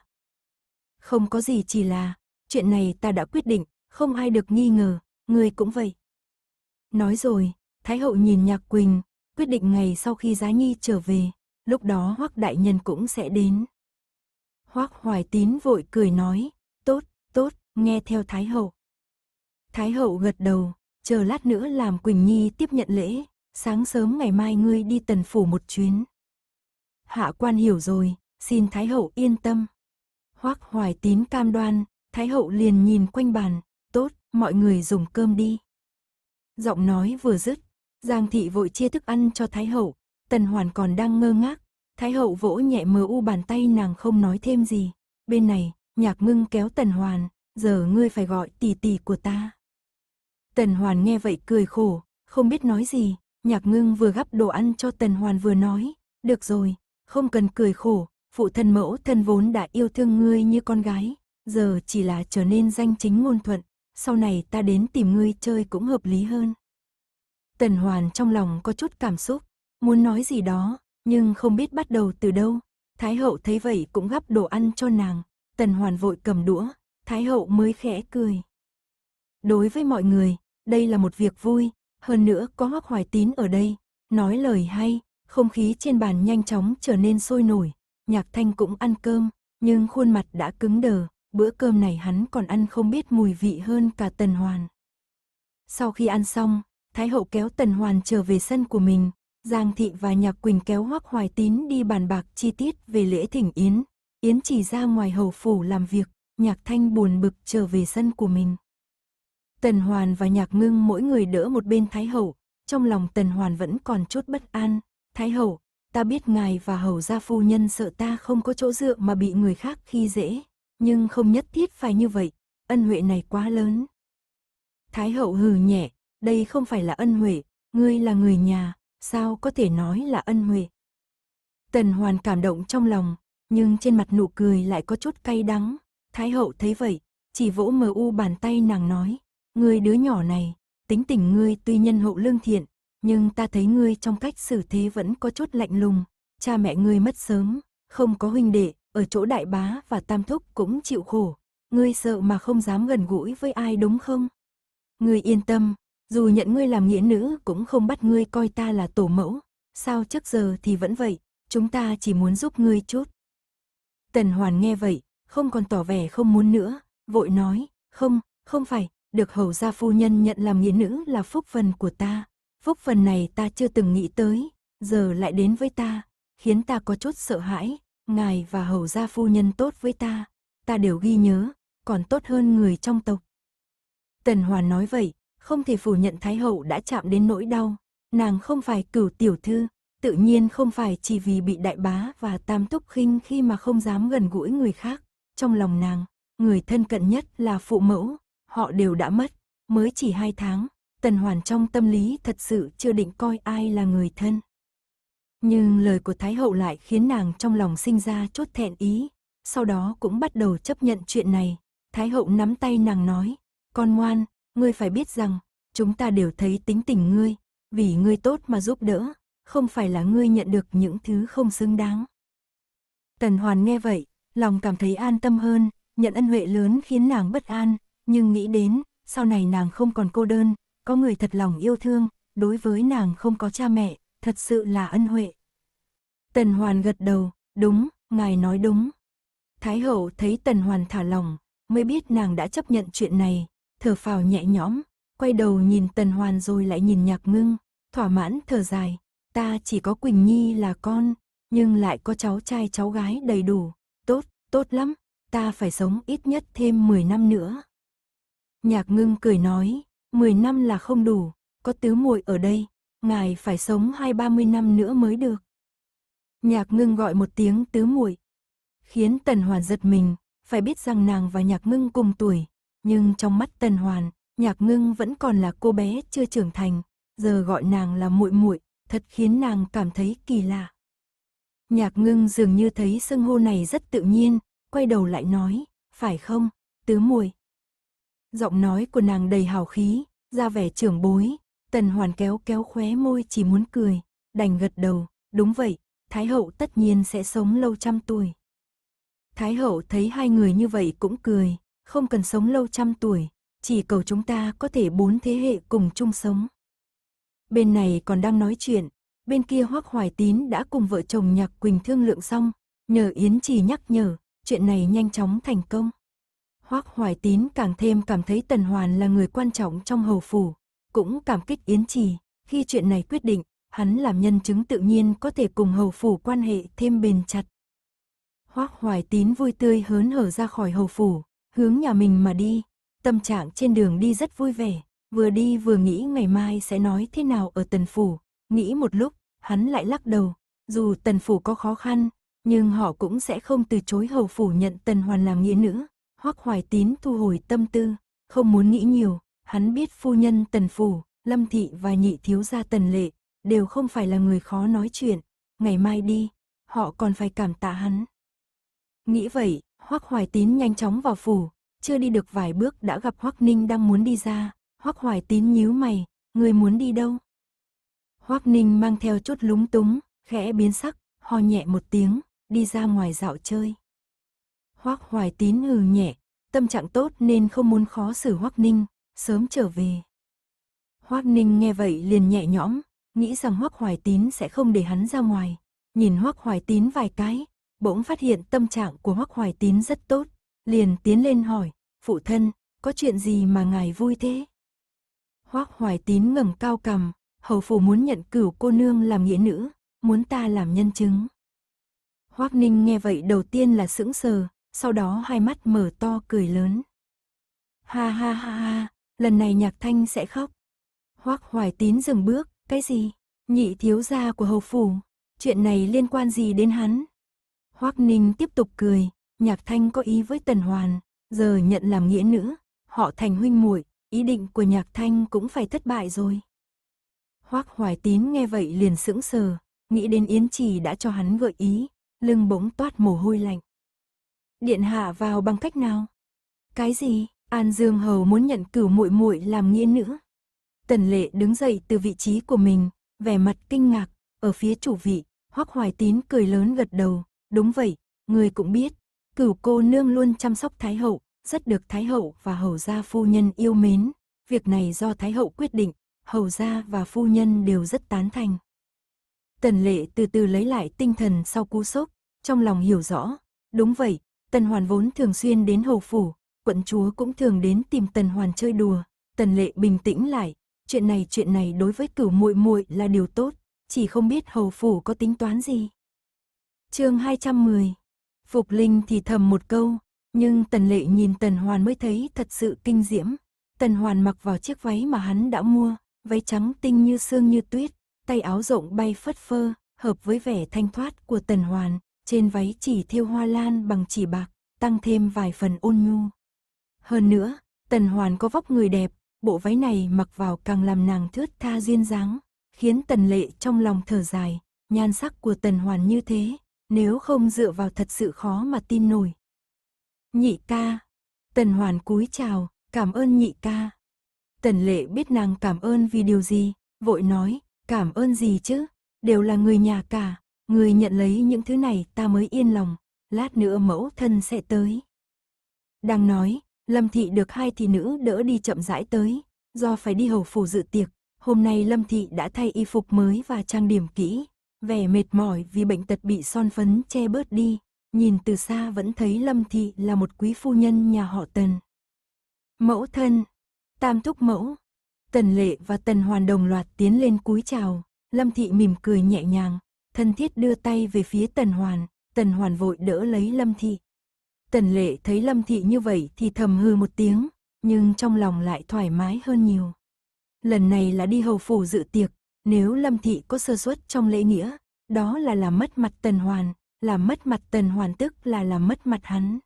Không có gì chỉ là, chuyện này ta đã quyết định, không ai được nghi ngờ, ngươi cũng vậy. Nói rồi, Thái hậu nhìn Nhạc Quỳnh, quyết định ngày sau khi Giá Nhi trở về, lúc đó Hoắc đại nhân cũng sẽ đến. Hoắc Hoài Tín vội cười nói, "Tốt, tốt, nghe theo Thái hậu." Thái hậu gật đầu, chờ lát nữa làm Quỳnh Nhi tiếp nhận lễ, sáng sớm ngày mai ngươi đi tần phủ một chuyến. Hạ quan hiểu rồi, xin Thái hậu yên tâm. Hoác hoài tín cam đoan, Thái hậu liền nhìn quanh bàn, tốt, mọi người dùng cơm đi. Giọng nói vừa dứt, Giang thị vội chia thức ăn cho Thái hậu, tần hoàn còn đang ngơ ngác. Thái hậu vỗ nhẹ mờ u bàn tay nàng không nói thêm gì. Bên này, nhạc ngưng kéo tần hoàn, giờ ngươi phải gọi tỷ tỷ của ta. Tần Hoàn nghe vậy cười khổ, không biết nói gì, nhạc ngưng vừa gắp đồ ăn cho Tần Hoàn vừa nói, được rồi, không cần cười khổ, phụ thân mẫu thân vốn đã yêu thương ngươi như con gái, giờ chỉ là trở nên danh chính ngôn thuận, sau này ta đến tìm ngươi chơi cũng hợp lý hơn. Tần Hoàn trong lòng có chút cảm xúc, muốn nói gì đó, nhưng không biết bắt đầu từ đâu. Thái hậu thấy vậy cũng gắp đồ ăn cho nàng, Tần Hoàn vội cầm đũa, Thái hậu mới khẽ cười. Đối với mọi người, đây là một việc vui, hơn nữa có Hoắc Hoài Tín ở đây, nói lời hay, không khí trên bàn nhanh chóng trở nên sôi nổi, Nhạc Thanh cũng ăn cơm, nhưng khuôn mặt đã cứng đờ, bữa cơm này hắn còn ăn không biết mùi vị hơn cả Tần Hoàn. Sau khi ăn xong, Thái hậu kéo Tần Hoàn trở về sân của mình, Giang Thị và Nhạc Quỳnh kéo Hoắc Hoài Tín đi bàn bạc chi tiết về lễ thỉnh yến, yến chỉ ra ngoài hầu phủ làm việc, Nhạc Thanh buồn bực trở về sân của mình. Tần Hoàn và Nhạc Ngưng mỗi người đỡ một bên Thái Hậu, trong lòng Tần Hoàn vẫn còn chút bất an. Thái Hậu, ta biết ngài và Hầu gia phu nhân sợ ta không có chỗ dựa mà bị người khác khi dễ, nhưng không nhất thiết phải như vậy, ân huệ này quá lớn. Thái Hậu hừ nhẹ, đây không phải là ân huệ, ngươi là người nhà, sao có thể nói là ân huệ. Tần Hoàn cảm động trong lòng, nhưng trên mặt nụ cười lại có chút cay đắng. Thái hậu thấy vậy, chỉ vỗ mờ u bàn tay nàng nói, Ngươi đứa nhỏ này, tính tình ngươi tuy nhân hậu lương thiện, nhưng ta thấy ngươi trong cách xử thế vẫn có chút lạnh lùng. Cha mẹ ngươi mất sớm, không có huynh đệ, ở chỗ đại bá và tam thúc cũng chịu khổ. Ngươi sợ mà không dám gần gũi với ai đúng không? Ngươi yên tâm, dù nhận ngươi làm nghĩa nữ cũng không bắt ngươi coi ta là tổ mẫu. Sao trước giờ thì vẫn vậy, chúng ta chỉ muốn giúp ngươi chút. Tần Hoàn nghe vậy, không còn tỏ vẻ không muốn nữa, vội nói, không, không phải, được hầu gia phu nhân nhận làm nghĩa nữ là phúc phần của ta. Phúc phần này ta chưa từng nghĩ tới, giờ lại đến với ta, khiến ta có chút sợ hãi, ngài và hầu gia phu nhân tốt với ta, ta đều ghi nhớ, còn tốt hơn người trong tộc. Tần Hoàn nói vậy, không thể phủ nhận Thái Hậu đã chạm đến nỗi đau, nàng không phải cửu tiểu thư, tự nhiên không phải chỉ vì bị đại bá và tam túc khinh khi mà không dám gần gũi người khác, trong lòng nàng, người thân cận nhất là phụ mẫu, họ đều đã mất, mới chỉ hai tháng, Tần Hoàn trong tâm lý thật sự chưa định coi ai là người thân. Nhưng lời của Thái Hậu lại khiến nàng trong lòng sinh ra chốt thẹn ý, sau đó cũng bắt đầu chấp nhận chuyện này. Thái Hậu nắm tay nàng nói, con ngoan, ngươi phải biết rằng, chúng ta đều thấy tính tình ngươi, vì ngươi tốt mà giúp đỡ, không phải là ngươi nhận được những thứ không xứng đáng. Tần Hoàn nghe vậy, lòng cảm thấy an tâm hơn, nhận ân huệ lớn khiến nàng bất an, nhưng nghĩ đến, sau này nàng không còn cô đơn, có người thật lòng yêu thương, đối với nàng không có cha mẹ, thật sự là ân huệ. Tần Hoàn gật đầu, đúng, ngài nói đúng. Thái hậu thấy Tần Hoàn thả lòng, mới biết nàng đã chấp nhận chuyện này, thở phào nhẹ nhõm, quay đầu nhìn Tần Hoàn rồi lại nhìn nhạc ngưng, thỏa mãn thở dài, ta chỉ có Quỳnh Nhi là con, nhưng lại có cháu trai cháu gái đầy đủ, tốt, tốt lắm, ta phải sống ít nhất thêm 10 năm nữa. Nhạc ngưng cười nói, 10 năm là không đủ, có tứ muội ở đây, ngài phải sống hai ba mươi năm nữa mới được. Nhạc ngưng gọi một tiếng tứ muội khiến Tần Hoàn giật mình, phải biết rằng nàng và Nhạc ngưng cùng tuổi, nhưng trong mắt Tần Hoàn, Nhạc ngưng vẫn còn là cô bé chưa trưởng thành, giờ gọi nàng là muội muội thật khiến nàng cảm thấy kỳ lạ. Nhạc ngưng dường như thấy xưng hô này rất tự nhiên, quay đầu lại nói, phải không, tứ muội Giọng nói của nàng đầy hào khí, ra vẻ trưởng bối, tần hoàn kéo kéo khóe môi chỉ muốn cười, đành gật đầu, đúng vậy, Thái hậu tất nhiên sẽ sống lâu trăm tuổi. Thái hậu thấy hai người như vậy cũng cười, không cần sống lâu trăm tuổi, chỉ cầu chúng ta có thể bốn thế hệ cùng chung sống. Bên này còn đang nói chuyện, bên kia Hoắc Hoài Tín đã cùng vợ chồng Nhạc Quỳnh thương lượng xong, nhờ Yến Trì nhắc nhở, chuyện này nhanh chóng thành công. Hoác Hoài Tín càng thêm cảm thấy Tần Hoàn là người quan trọng trong hầu phủ, cũng cảm kích Yến Trì, khi chuyện này quyết định, hắn làm nhân chứng tự nhiên có thể cùng hầu phủ quan hệ thêm bền chặt. Hoác Hoài Tín vui tươi hớn hở ra khỏi hầu phủ, hướng nhà mình mà đi, tâm trạng trên đường đi rất vui vẻ, vừa đi vừa nghĩ ngày mai sẽ nói thế nào ở Tần Phủ, nghĩ một lúc, hắn lại lắc đầu, dù Tần Phủ có khó khăn, nhưng họ cũng sẽ không từ chối hầu phủ nhận Tần Hoàn làm nghĩa nữa. Hoắc Hoài Tín thu hồi tâm tư, không muốn nghĩ nhiều, hắn biết phu nhân Tần Phủ, Lâm Thị và nhị thiếu gia Tần Lệ, đều không phải là người khó nói chuyện, ngày mai đi, họ còn phải cảm tạ hắn. Nghĩ vậy, Hoắc Hoài Tín nhanh chóng vào phủ, chưa đi được vài bước đã gặp Hoắc Ninh đang muốn đi ra, Hoắc Hoài Tín nhíu mày, người muốn đi đâu? Hoắc Ninh mang theo chút lúng túng, khẽ biến sắc, ho nhẹ một tiếng, đi ra ngoài dạo chơi. Hoác Hoài Tín hừ nhẹ, tâm trạng tốt nên không muốn khó xử Hoác Ninh, sớm trở về. Hoác Ninh nghe vậy liền nhẹ nhõm, nghĩ rằng Hoác Hoài Tín sẽ không để hắn ra ngoài. Nhìn Hoác Hoài Tín vài cái, bỗng phát hiện tâm trạng của Hoác Hoài Tín rất tốt, liền tiến lên hỏi, phụ thân, có chuyện gì mà ngài vui thế? Hoác Hoài Tín ngẩng cao cầm, hầu phủ muốn nhận cửu cô nương làm nghĩa nữ, muốn ta làm nhân chứng. Hoác Ninh nghe vậy đầu tiên là sững sờ, sau đó hai mắt mở to cười lớn. Ha ha ha ha, lần này nhạc thanh sẽ khóc. Hoác hoài tín dừng bước, cái gì? Nhị thiếu gia của hầu phủ, chuyện này liên quan gì đến hắn? Hoác ninh tiếp tục cười, nhạc thanh có ý với tần hoàn, giờ nhận làm nghĩa nữ, họ thành huynh muội, ý định của nhạc thanh cũng phải thất bại rồi. Hoác hoài tín nghe vậy liền sững sờ, nghĩ đến Yến Trì đã cho hắn gợi ý, lưng bỗng toát mồ hôi lạnh điện hạ vào bằng cách nào? Cái gì? An Dương Hầu muốn nhận cửu muội muội làm nghĩa nữ. Tần Lệ đứng dậy từ vị trí của mình, vẻ mặt kinh ngạc, ở phía chủ vị, Hoắc Hoài Tín cười lớn gật đầu, đúng vậy, người cũng biết, cửu cô nương luôn chăm sóc Thái Hậu, rất được Thái Hậu và Hầu gia phu nhân yêu mến, việc này do Thái Hậu quyết định, Hầu gia và phu nhân đều rất tán thành. Tần Lệ từ từ lấy lại tinh thần sau cú sốc, trong lòng hiểu rõ, đúng vậy, Tần Hoàn vốn thường xuyên đến hầu phủ, quận chúa cũng thường đến tìm Tần Hoàn chơi đùa. Tần Lệ bình tĩnh lại, chuyện này chuyện này đối với cửu muội muội là điều tốt, chỉ không biết hầu phủ có tính toán gì. Chương 210. Phục Linh thì thầm một câu, nhưng Tần Lệ nhìn Tần Hoàn mới thấy thật sự kinh diễm. Tần Hoàn mặc vào chiếc váy mà hắn đã mua, váy trắng tinh như sương như tuyết, tay áo rộng bay phất phơ, hợp với vẻ thanh thoát của Tần Hoàn, trên váy chỉ thêu hoa lan bằng chỉ bạc, tăng thêm vài phần ôn nhu. Hơn nữa, Tần Hoàn có vóc người đẹp, bộ váy này mặc vào càng làm nàng thướt tha duyên dáng, khiến Tần Lệ trong lòng thở dài, nhan sắc của Tần Hoàn như thế, nếu không dựa vào thật sự khó mà tin nổi. Nhị ca, Tần Hoàn cúi chào, cảm ơn nhị ca. Tần Lệ biết nàng cảm ơn vì điều gì, vội nói, cảm ơn gì chứ, đều là người nhà cả, Người nhận lấy những thứ này ta mới yên lòng, lát nữa mẫu thân sẽ tới. Đang nói, Lâm Thị được hai thị nữ đỡ đi chậm rãi tới, do phải đi hầu phủ dự tiệc, hôm nay Lâm Thị đã thay y phục mới và trang điểm kỹ, vẻ mệt mỏi vì bệnh tật bị son phấn che bớt đi, nhìn từ xa vẫn thấy Lâm Thị là một quý phu nhân nhà họ Tần. Mẫu thân, tam thúc mẫu, Tần Lệ và Tần Hoàn đồng loạt tiến lên cúi chào, Lâm Thị mỉm cười nhẹ nhàng, thân thiết đưa tay về phía Tần Hoàn, Tần Hoàn vội đỡ lấy Lâm Thị. Tần Lệ thấy Lâm Thị như vậy thì thầm hư một tiếng, nhưng trong lòng lại thoải mái hơn nhiều. Lần này là đi hầu phủ dự tiệc, nếu Lâm Thị có sơ suất trong lễ nghĩa, đó là làm mất mặt Tần Hoàn, làm mất mặt Tần Hoàn tức là làm mất mặt hắn.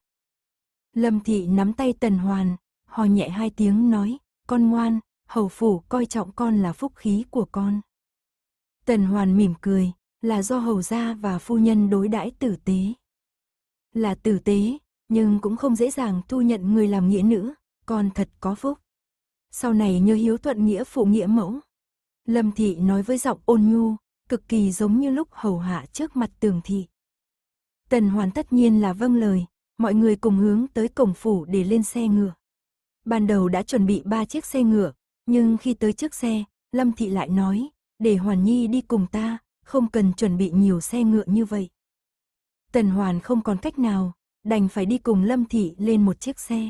Lâm Thị nắm tay Tần Hoàn, hò nhẹ hai tiếng nói, con ngoan, hầu phủ coi trọng con là phúc khí của con. Tần Hoàn mỉm cười, là do hầu gia và phu nhân đối đãi tử tế. Là tử tế, nhưng cũng không dễ dàng thu nhận người làm nghĩa nữ, còn thật có phúc. Sau này như hiếu thuận nghĩa phụ nghĩa mẫu. Lâm thị nói với giọng ôn nhu, cực kỳ giống như lúc hầu hạ trước mặt tường thị. Tần hoàn tất nhiên là vâng lời, mọi người cùng hướng tới cổng phủ để lên xe ngựa. Ban đầu đã chuẩn bị ba chiếc xe ngựa, nhưng khi tới trước xe, Lâm Thị lại nói, để Hoàn Nhi đi cùng ta, không cần chuẩn bị nhiều xe ngựa như vậy. Tần Hoàn không còn cách nào, đành phải đi cùng Lâm Thị lên một chiếc xe.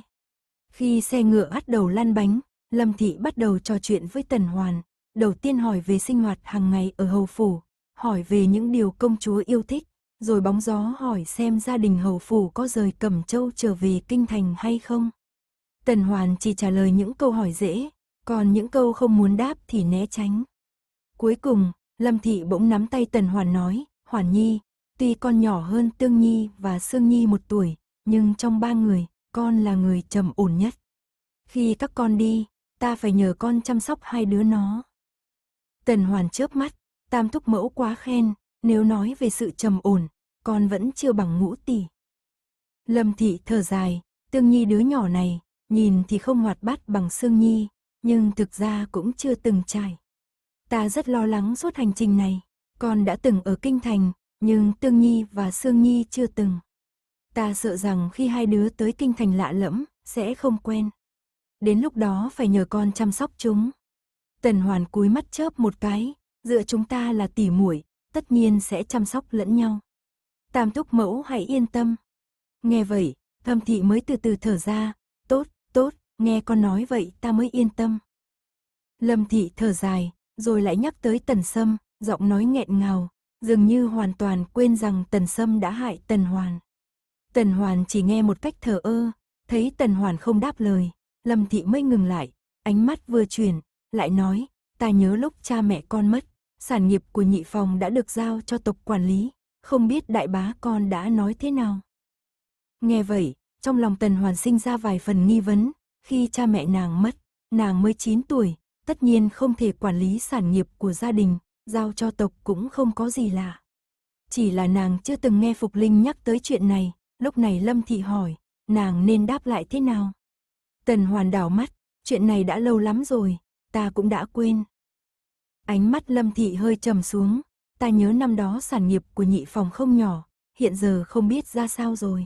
Khi xe ngựa bắt đầu lăn bánh, Lâm Thị bắt đầu trò chuyện với Tần Hoàn, đầu tiên hỏi về sinh hoạt hàng ngày ở Hầu Phủ, hỏi về những điều công chúa yêu thích, rồi bóng gió hỏi xem gia đình Hầu Phủ có rời Cẩm Châu trở về Kinh Thành hay không. Tần Hoàn chỉ trả lời những câu hỏi dễ, còn những câu không muốn đáp thì né tránh. Cuối cùng, Lâm Thị bỗng nắm tay Tần Hoàn nói, Hoàn Nhi, tuy con nhỏ hơn Tương Nhi và Sương Nhi một tuổi, nhưng trong ba người, con là người trầm ổn nhất. Khi các con đi, ta phải nhờ con chăm sóc hai đứa nó. Tần Hoàn chớp mắt, tam thúc mẫu quá khen, nếu nói về sự trầm ổn, con vẫn chưa bằng ngũ tỷ. Lâm Thị thở dài, Tương Nhi đứa nhỏ này, nhìn thì không hoạt bát bằng Sương Nhi, nhưng thực ra cũng chưa từng trải. Ta rất lo lắng suốt hành trình này. Con đã từng ở Kinh Thành, nhưng Tương Nhi và Sương Nhi chưa từng. Ta sợ rằng khi hai đứa tới Kinh Thành lạ lẫm, sẽ không quen. Đến lúc đó phải nhờ con chăm sóc chúng. Tần Hoàn cúi mắt chớp một cái, dựa chúng ta là tỉ muội, tất nhiên sẽ chăm sóc lẫn nhau. Tam thúc mẫu hãy yên tâm. Nghe vậy, thâm thị mới từ từ thở ra, tốt, tốt, nghe con nói vậy ta mới yên tâm. Lâm thị thở dài, rồi lại nhắc tới Tần Sâm, giọng nói nghẹn ngào, dường như hoàn toàn quên rằng Tần Sâm đã hại Tần Hoàn. Tần Hoàn chỉ nghe một cách thờ ơ, thấy Tần Hoàn không đáp lời, Lâm Thị mới ngừng lại, ánh mắt vừa chuyển, lại nói, ta nhớ lúc cha mẹ con mất, sản nghiệp của nhị phòng đã được giao cho tộc quản lý, không biết đại bá con đã nói thế nào. Nghe vậy, trong lòng Tần Hoàn sinh ra vài phần nghi vấn, khi cha mẹ nàng mất, nàng mới 9 tuổi, tất nhiên không thể quản lý sản nghiệp của gia đình, giao cho tộc cũng không có gì lạ. Chỉ là nàng chưa từng nghe Phục Linh nhắc tới chuyện này, lúc này Lâm Thị hỏi, nàng nên đáp lại thế nào? Tần Hoàn đảo mắt, chuyện này đã lâu lắm rồi, ta cũng đã quên. Ánh mắt Lâm Thị hơi trầm xuống, ta nhớ năm đó sản nghiệp của nhị phòng không nhỏ, hiện giờ không biết ra sao rồi.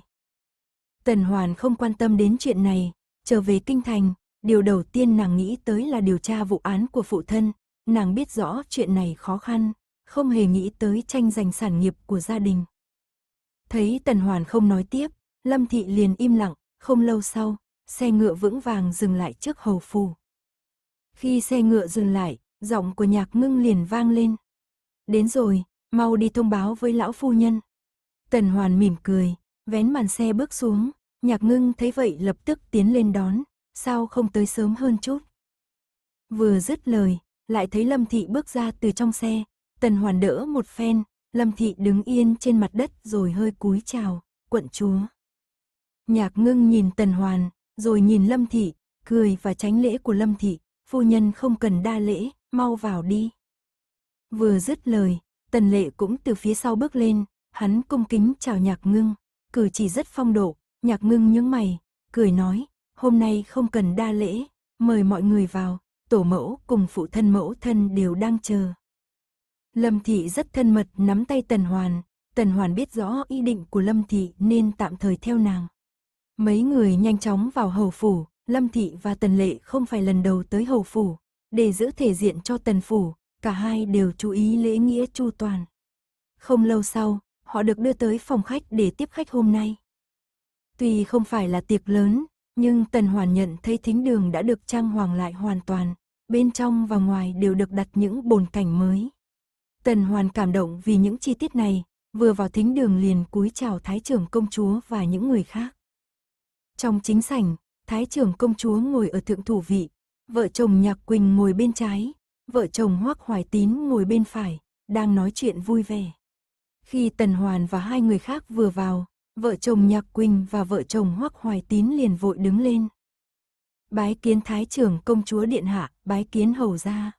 Tần Hoàn không quan tâm đến chuyện này, trở về kinh thành, Điều đầu tiên nàng nghĩ tới là điều tra vụ án của phụ thân, nàng biết rõ chuyện này khó khăn, không hề nghĩ tới tranh giành sản nghiệp của gia đình. Thấy Tần Hoàn không nói tiếp, Lâm Thị liền im lặng, không lâu sau, xe ngựa vững vàng dừng lại trước hầu phù. Khi xe ngựa dừng lại, giọng của nhạc ngưng liền vang lên. Đến rồi, mau đi thông báo với lão phu nhân. Tần Hoàn mỉm cười, vén màn xe bước xuống, nhạc ngưng thấy vậy lập tức tiến lên đón, sao không tới sớm hơn chút. Vừa dứt lời, lại thấy Lâm Thị bước ra từ trong xe, Tần Hoàn đỡ một phen, Lâm Thị đứng yên trên mặt đất rồi hơi cúi chào, quận chúa. Nhạc ngưng nhìn Tần Hoàn, rồi nhìn Lâm Thị, cười và tránh lễ của Lâm Thị, phu nhân không cần đa lễ, mau vào đi. Vừa dứt lời, Tần Lệ cũng từ phía sau bước lên, hắn cung kính chào nhạc ngưng, cử chỉ rất phong độ, nhạc ngưng những mày, cười nói, hôm nay không cần đa lễ, mời mọi người vào, tổ mẫu cùng phụ thân mẫu thân đều đang chờ. Lâm Thị rất thân mật nắm tay Tần Hoàn, Tần Hoàn biết rõ ý định của Lâm Thị nên tạm thời theo nàng. Mấy người nhanh chóng vào hầu phủ, Lâm Thị và Tần Lệ không phải lần đầu tới hầu phủ, để giữ thể diện cho Tần Phủ, cả hai đều chú ý lễ nghĩa chu toàn. Không lâu sau, họ được đưa tới phòng khách để tiếp khách hôm nay. Tuy không phải là tiệc lớn, nhưng Tần Hoàn nhận thấy thính đường đã được trang hoàng lại hoàn toàn, bên trong và ngoài đều được đặt những bồn cảnh mới. Tần Hoàn cảm động vì những chi tiết này, vừa vào thính đường liền cúi chào Thái trưởng công chúa và những người khác. Trong chính sảnh, Thái trưởng công chúa ngồi ở thượng thủ vị, vợ chồng Nhạc Quỳnh ngồi bên trái, vợ chồng Hoắc Hoài Tín ngồi bên phải, đang nói chuyện vui vẻ. Khi Tần Hoàn và hai người khác vừa vào, Vợ chồng Nhạc Quỳnh và vợ chồng Hoắc Hoài Tín liền vội đứng lên. Bái kiến Thái trưởng công chúa Điện Hạ, bái kiến hầu gia.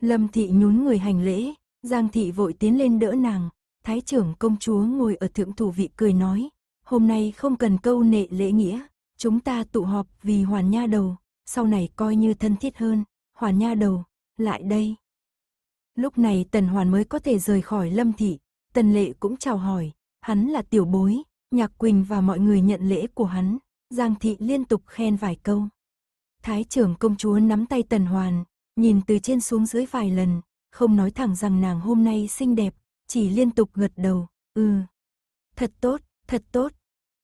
Lâm Thị nhún người hành lễ, Giang Thị vội tiến lên đỡ nàng. Thái trưởng công chúa ngồi ở thượng thủ vị cười nói, hôm nay không cần câu nệ lễ nghĩa, chúng ta tụ họp vì hoàn nha đầu, sau này coi như thân thiết hơn, hoàn nha đầu, lại đây. Lúc này Tần Hoàn mới có thể rời khỏi Lâm Thị, Tần Lệ cũng chào hỏi, Hắn là tiểu bối, Nhạc Quỳnh và mọi người nhận lễ của hắn, Giang Thị liên tục khen vài câu. Thái trưởng công chúa nắm tay Tần Hoàn, nhìn từ trên xuống dưới vài lần, không nói thẳng rằng nàng hôm nay xinh đẹp, chỉ liên tục gật đầu, ừ. Thật tốt, thật tốt.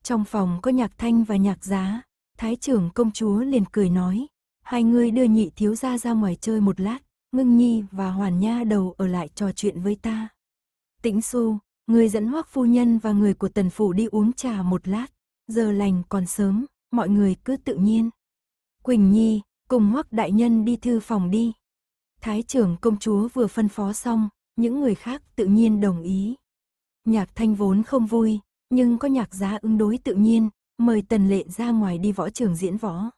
Trong phòng có nhạc thanh và nhạc giá, thái trưởng công chúa liền cười nói, hai người đưa nhị thiếu gia ra ngoài chơi một lát, ngưng nhi và hoàn nha đầu ở lại trò chuyện với ta. Tĩnh xu, Người dẫn hoắc phu nhân và người của tần phủ đi uống trà một lát, giờ lành còn sớm, mọi người cứ tự nhiên. Quỳnh Nhi, cùng hoắc đại nhân đi thư phòng đi. Thái trưởng công chúa vừa phân phó xong, những người khác tự nhiên đồng ý. Nhạc thanh vốn không vui, nhưng có nhạc giá ứng đối tự nhiên, mời tần lệ ra ngoài đi võ trường diễn võ.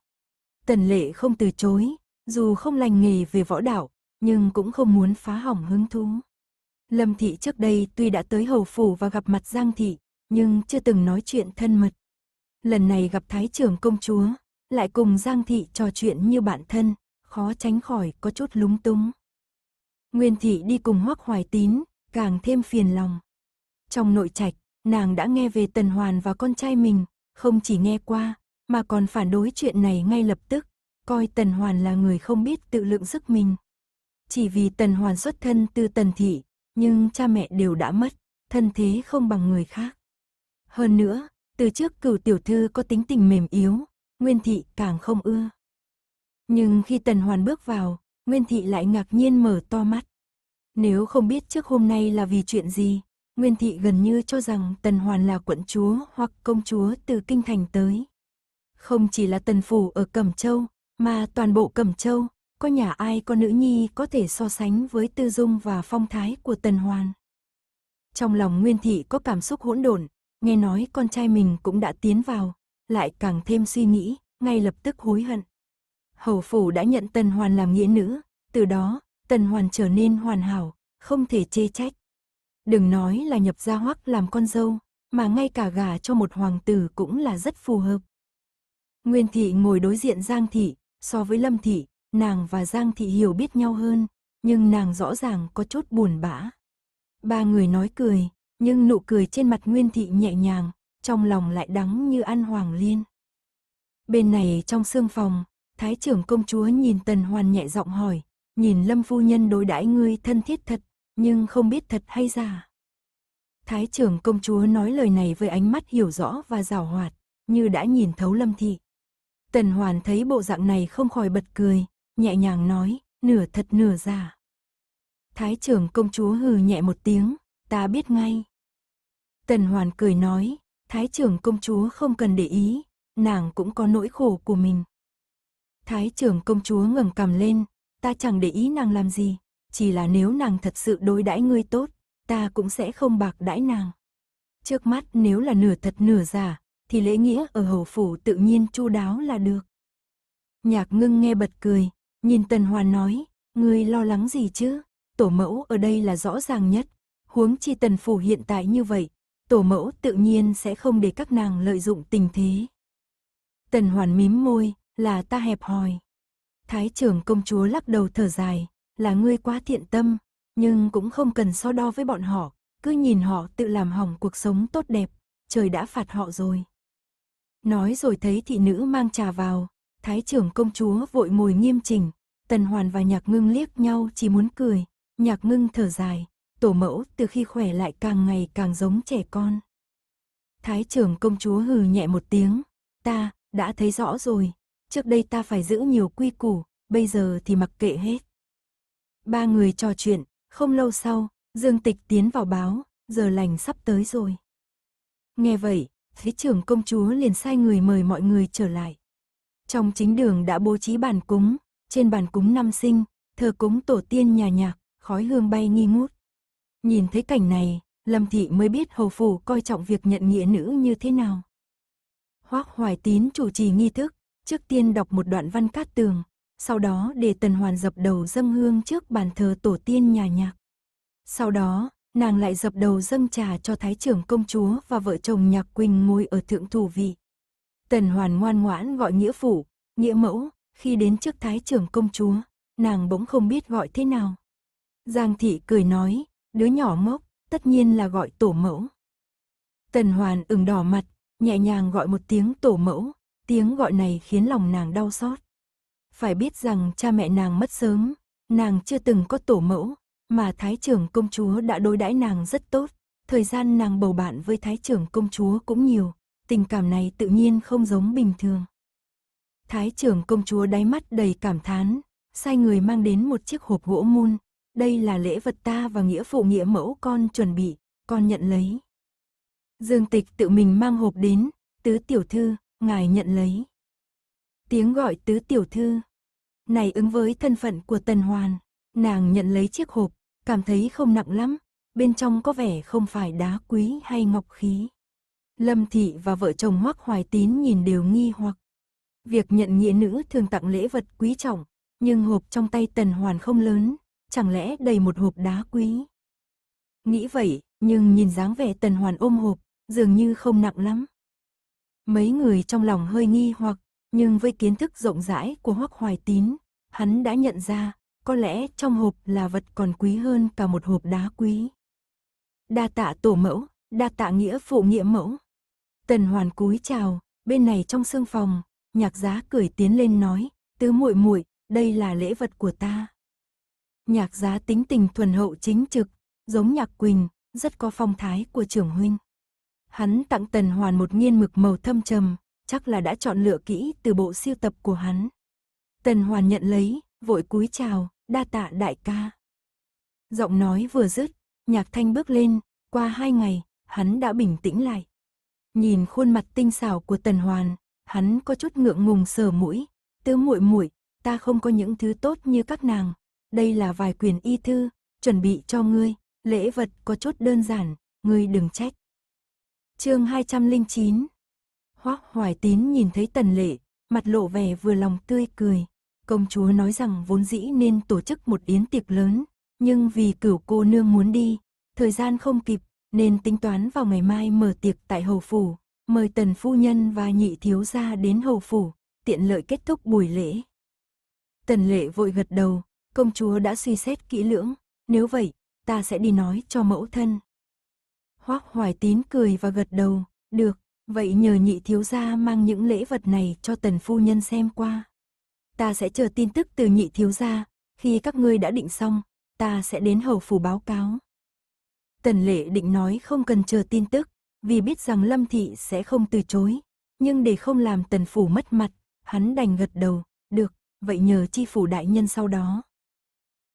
Tần lệ không từ chối, dù không lành nghề về võ đạo, nhưng cũng không muốn phá hỏng hứng thú. Lâm Thị trước đây tuy đã tới hầu phủ và gặp mặt Giang Thị, nhưng chưa từng nói chuyện thân mật. Lần này gặp Thái trưởng công chúa, lại cùng Giang Thị trò chuyện như bạn thân, khó tránh khỏi có chút lúng túng. Nguyên Thị đi cùng Hoắc Hoài Tín, càng thêm phiền lòng. Trong nội trạch, nàng đã nghe về Tần Hoàn và con trai mình, không chỉ nghe qua, mà còn phản đối chuyện này ngay lập tức, coi Tần Hoàn là người không biết tự lượng sức mình. Chỉ vì Tần Hoàn xuất thân từ Tần Thị, nhưng cha mẹ đều đã mất, thân thế không bằng người khác. Hơn nữa, từ trước cửu tiểu thư có tính tình mềm yếu, Nguyên Thị càng không ưa. Nhưng khi Tần Hoàn bước vào, Nguyên Thị lại ngạc nhiên mở to mắt. Nếu không biết trước hôm nay là vì chuyện gì, Nguyên Thị gần như cho rằng Tần Hoàn là quận chúa hoặc công chúa từ Kinh Thành tới. Không chỉ là Tần Phủ ở Cẩm Châu, mà toàn bộ Cẩm Châu, có nhà ai có nữ nhi có thể so sánh với tư dung và phong thái của Tần Hoàn. Trong lòng Nguyên Thị có cảm xúc hỗn độn, nghe nói con trai mình cũng đã tiến vào, lại càng thêm suy nghĩ, ngay lập tức hối hận. Hầu phủ đã nhận Tần Hoàn làm nghĩa nữ, từ đó, Tần Hoàn trở nên hoàn hảo, không thể chê trách. Đừng nói là nhập gia hoắc làm con dâu, mà ngay cả gà cho một hoàng tử cũng là rất phù hợp. Nguyên Thị ngồi đối diện Giang Thị, so với Lâm Thị, Nàng và Giang Thị hiểu biết nhau hơn, nhưng nàng rõ ràng có chút buồn bã. Ba người nói cười, nhưng nụ cười trên mặt Nguyên Thị nhẹ nhàng, trong lòng lại đắng như ăn hoàng liên. Bên này trong sương phòng, Thái trưởng công chúa nhìn Tần Hoàn nhẹ giọng hỏi, nhìn Lâm Phu Nhân đối đãi ngươi thân thiết thật, nhưng không biết thật hay giả. Thái trưởng công chúa nói lời này với ánh mắt hiểu rõ và rào hoạt, như đã nhìn thấu Lâm Thị. Tần Hoàn thấy bộ dạng này không khỏi bật cười, nhẹ nhàng nói, nửa thật nửa giả. Thái trưởng công chúa hừ nhẹ một tiếng, ta biết ngay. Tần Hoàn cười nói, Thái trưởng công chúa không cần để ý, nàng cũng có nỗi khổ của mình. Thái trưởng công chúa ngẩng cằm lên, ta chẳng để ý nàng làm gì, chỉ là nếu nàng thật sự đối đãi ngươi tốt, ta cũng sẽ không bạc đãi nàng. Trước mắt nếu là nửa thật nửa giả, thì lễ nghĩa ở hầu phủ tự nhiên chu đáo là được. Nhạc ngưng nghe bật cười, Nhìn Tần Hoàn nói, ngươi lo lắng gì chứ? Tổ mẫu ở đây là rõ ràng nhất. Huống chi Tần Phủ hiện tại như vậy, tổ mẫu tự nhiên sẽ không để các nàng lợi dụng tình thế. Tần Hoàn mím môi, là ta hẹp hòi. Thái trưởng công chúa lắc đầu thở dài, là ngươi quá thiện tâm, nhưng cũng không cần so đo với bọn họ, cứ nhìn họ tự làm hỏng cuộc sống tốt đẹp, trời đã phạt họ rồi. Nói rồi thấy thị nữ mang trà vào, Thái trưởng công chúa vội ngồi nghiêm chỉnh, Tần Hoàn và Nhạc Ngưng liếc nhau chỉ muốn cười, Nhạc Ngưng thở dài, tổ mẫu từ khi khỏe lại càng ngày càng giống trẻ con. Thái trưởng công chúa hừ nhẹ một tiếng, ta, đã thấy rõ rồi, trước đây ta phải giữ nhiều quy củ, bây giờ thì mặc kệ hết. Ba người trò chuyện, không lâu sau, Dương Tịch tiến vào báo, giờ lành sắp tới rồi. Nghe vậy, Thái trưởng công chúa liền sai người mời mọi người trở lại. Trong chính đường đã bố trí bàn cúng, trên bàn cúng năm sinh, thờ cúng tổ tiên nhà nhạc, khói hương bay nghi ngút. Nhìn thấy cảnh này, Lâm Thị mới biết hầu phủ coi trọng việc nhận nghĩa nữ như thế nào. Hoác Hoài Tín chủ trì nghi thức, trước tiên đọc một đoạn văn cát tường, sau đó để Tần Hoàn dập đầu dâng hương trước bàn thờ tổ tiên nhà nhạc. Sau đó, nàng lại dập đầu dâng trà cho thái trưởng công chúa và vợ chồng nhạc Quỳnh ngồi ở thượng thủ vị. Tần Hoàn ngoan ngoãn gọi nghĩa phủ, nghĩa mẫu, khi đến trước thái trưởng công chúa, nàng bỗng không biết gọi thế nào. Giang thị cười nói, đứa nhỏ mốc, tất nhiên là gọi tổ mẫu. Tần Hoàn ửng đỏ mặt, nhẹ nhàng gọi một tiếng tổ mẫu, tiếng gọi này khiến lòng nàng đau xót. Phải biết rằng cha mẹ nàng mất sớm, nàng chưa từng có tổ mẫu, mà thái trưởng công chúa đã đối đãi nàng rất tốt, thời gian nàng bầu bạn với thái trưởng công chúa cũng nhiều, tình cảm này tự nhiên không giống bình thường. Thái trưởng công chúa đáy mắt đầy cảm thán, sai người mang đến một chiếc hộp gỗ mun, đây là lễ vật ta và nghĩa phụ nghĩa mẫu con chuẩn bị, con nhận lấy. Dương tịch tự mình mang hộp đến, tứ tiểu thư, ngài nhận lấy. Tiếng gọi tứ tiểu thư, này ứng với thân phận của tần hoàn, nàng nhận lấy chiếc hộp, cảm thấy không nặng lắm, bên trong có vẻ không phải đá quý hay ngọc khí. Lâm Thị và vợ chồng Hoắc Hoài Tín nhìn đều nghi hoặc. Việc nhận nghĩa nữ thường tặng lễ vật quý trọng, nhưng hộp trong tay Tần Hoàn không lớn, chẳng lẽ đầy một hộp đá quý. Nghĩ vậy, nhưng nhìn dáng vẻ Tần Hoàn ôm hộp, dường như không nặng lắm. Mấy người trong lòng hơi nghi hoặc, nhưng với kiến thức rộng rãi của Hoắc Hoài Tín, hắn đã nhận ra, có lẽ trong hộp là vật còn quý hơn cả một hộp đá quý. Đa tạ tổ mẫu, đa tạ nghĩa phụ nghĩa mẫu. Tần Hoàn cúi chào, bên này trong sương phòng, nhạc giá cười tiến lên nói, tứ muội muội, đây là lễ vật của ta. Nhạc giá tính tình thuần hậu chính trực, giống nhạc quỳnh, rất có phong thái của trưởng huynh. Hắn tặng Tần Hoàn một nghiên mực màu thâm trầm, chắc là đã chọn lựa kỹ từ bộ siêu tập của hắn. Tần Hoàn nhận lấy, vội cúi chào, đa tạ đại ca. Giọng nói vừa dứt, nhạc thanh bước lên, qua hai ngày, hắn đã bình tĩnh lại. Nhìn khuôn mặt tinh xảo của Tần Hoàn, hắn có chút ngượng ngùng sờ mũi, "Tứ muội muội, ta không có những thứ tốt như các nàng, đây là vài quyển y thư, chuẩn bị cho ngươi, lễ vật có chút đơn giản, ngươi đừng trách." Chương 209. Hoắc Hoài Tín nhìn thấy Tần Lệ, mặt lộ vẻ vừa lòng tươi cười. Công chúa nói rằng vốn dĩ nên tổ chức một yến tiệc lớn, nhưng vì cửu cô nương muốn đi, thời gian không kịp, nên tính toán vào ngày mai mở tiệc tại hầu phủ, mời tần phu nhân và nhị thiếu gia đến hầu phủ, tiện lợi kết thúc buổi lễ. Tần lệ vội gật đầu, công chúa đã suy xét kỹ lưỡng, nếu vậy, ta sẽ đi nói cho mẫu thân. Hoác hoài tín cười và gật đầu, được, vậy nhờ nhị thiếu gia mang những lễ vật này cho tần phu nhân xem qua. Ta sẽ chờ tin tức từ nhị thiếu gia, khi các ngươi đã định xong, ta sẽ đến hầu phủ báo cáo. Tần lệ định nói không cần chờ tin tức, vì biết rằng Lâm Thị sẽ không từ chối. Nhưng để không làm tần phủ mất mặt, hắn đành gật đầu, được, vậy nhờ chi phủ đại nhân sau đó.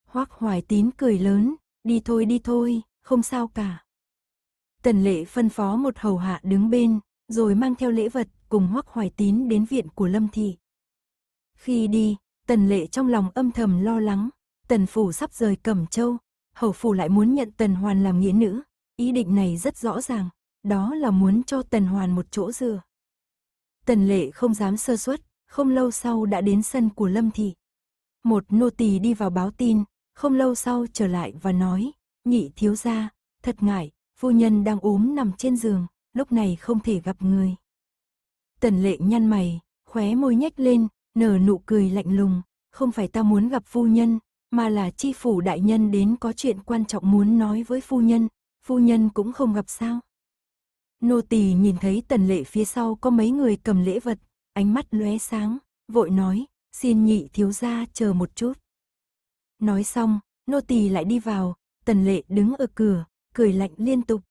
Hoác hoài tín cười lớn, đi thôi đi thôi, không sao cả. Tần lệ phân phó một hầu hạ đứng bên, rồi mang theo lễ vật cùng hoắc hoài tín đến viện của Lâm Thị. Khi đi, tần lệ trong lòng âm thầm lo lắng, tần phủ sắp rời Cẩm Châu, hầu phủ lại muốn nhận Tần Hoàn làm nghĩa nữ, ý định này rất rõ ràng, đó là muốn cho Tần Hoàn một chỗ dựa. Tần Lệ không dám sơ suất, không lâu sau đã đến sân của Lâm Thị. Một nô tỳ đi vào báo tin, không lâu sau trở lại và nói, nhị thiếu gia, thật ngại, phu nhân đang ốm nằm trên giường, lúc này không thể gặp người. Tần Lệ nhăn mày, khóe môi nhếch lên, nở nụ cười lạnh lùng, không phải ta muốn gặp phu nhân, mà là chi phủ đại nhân đến có chuyện quan trọng muốn nói với phu nhân, phu nhân cũng không gặp sao. Nô tỳ nhìn thấy tần lệ phía sau có mấy người cầm lễ vật, ánh mắt lóe sáng, vội nói, xin nhị thiếu gia chờ một chút. Nói xong, nô tỳ lại đi vào, tần lệ đứng ở cửa, cười lạnh liên tục.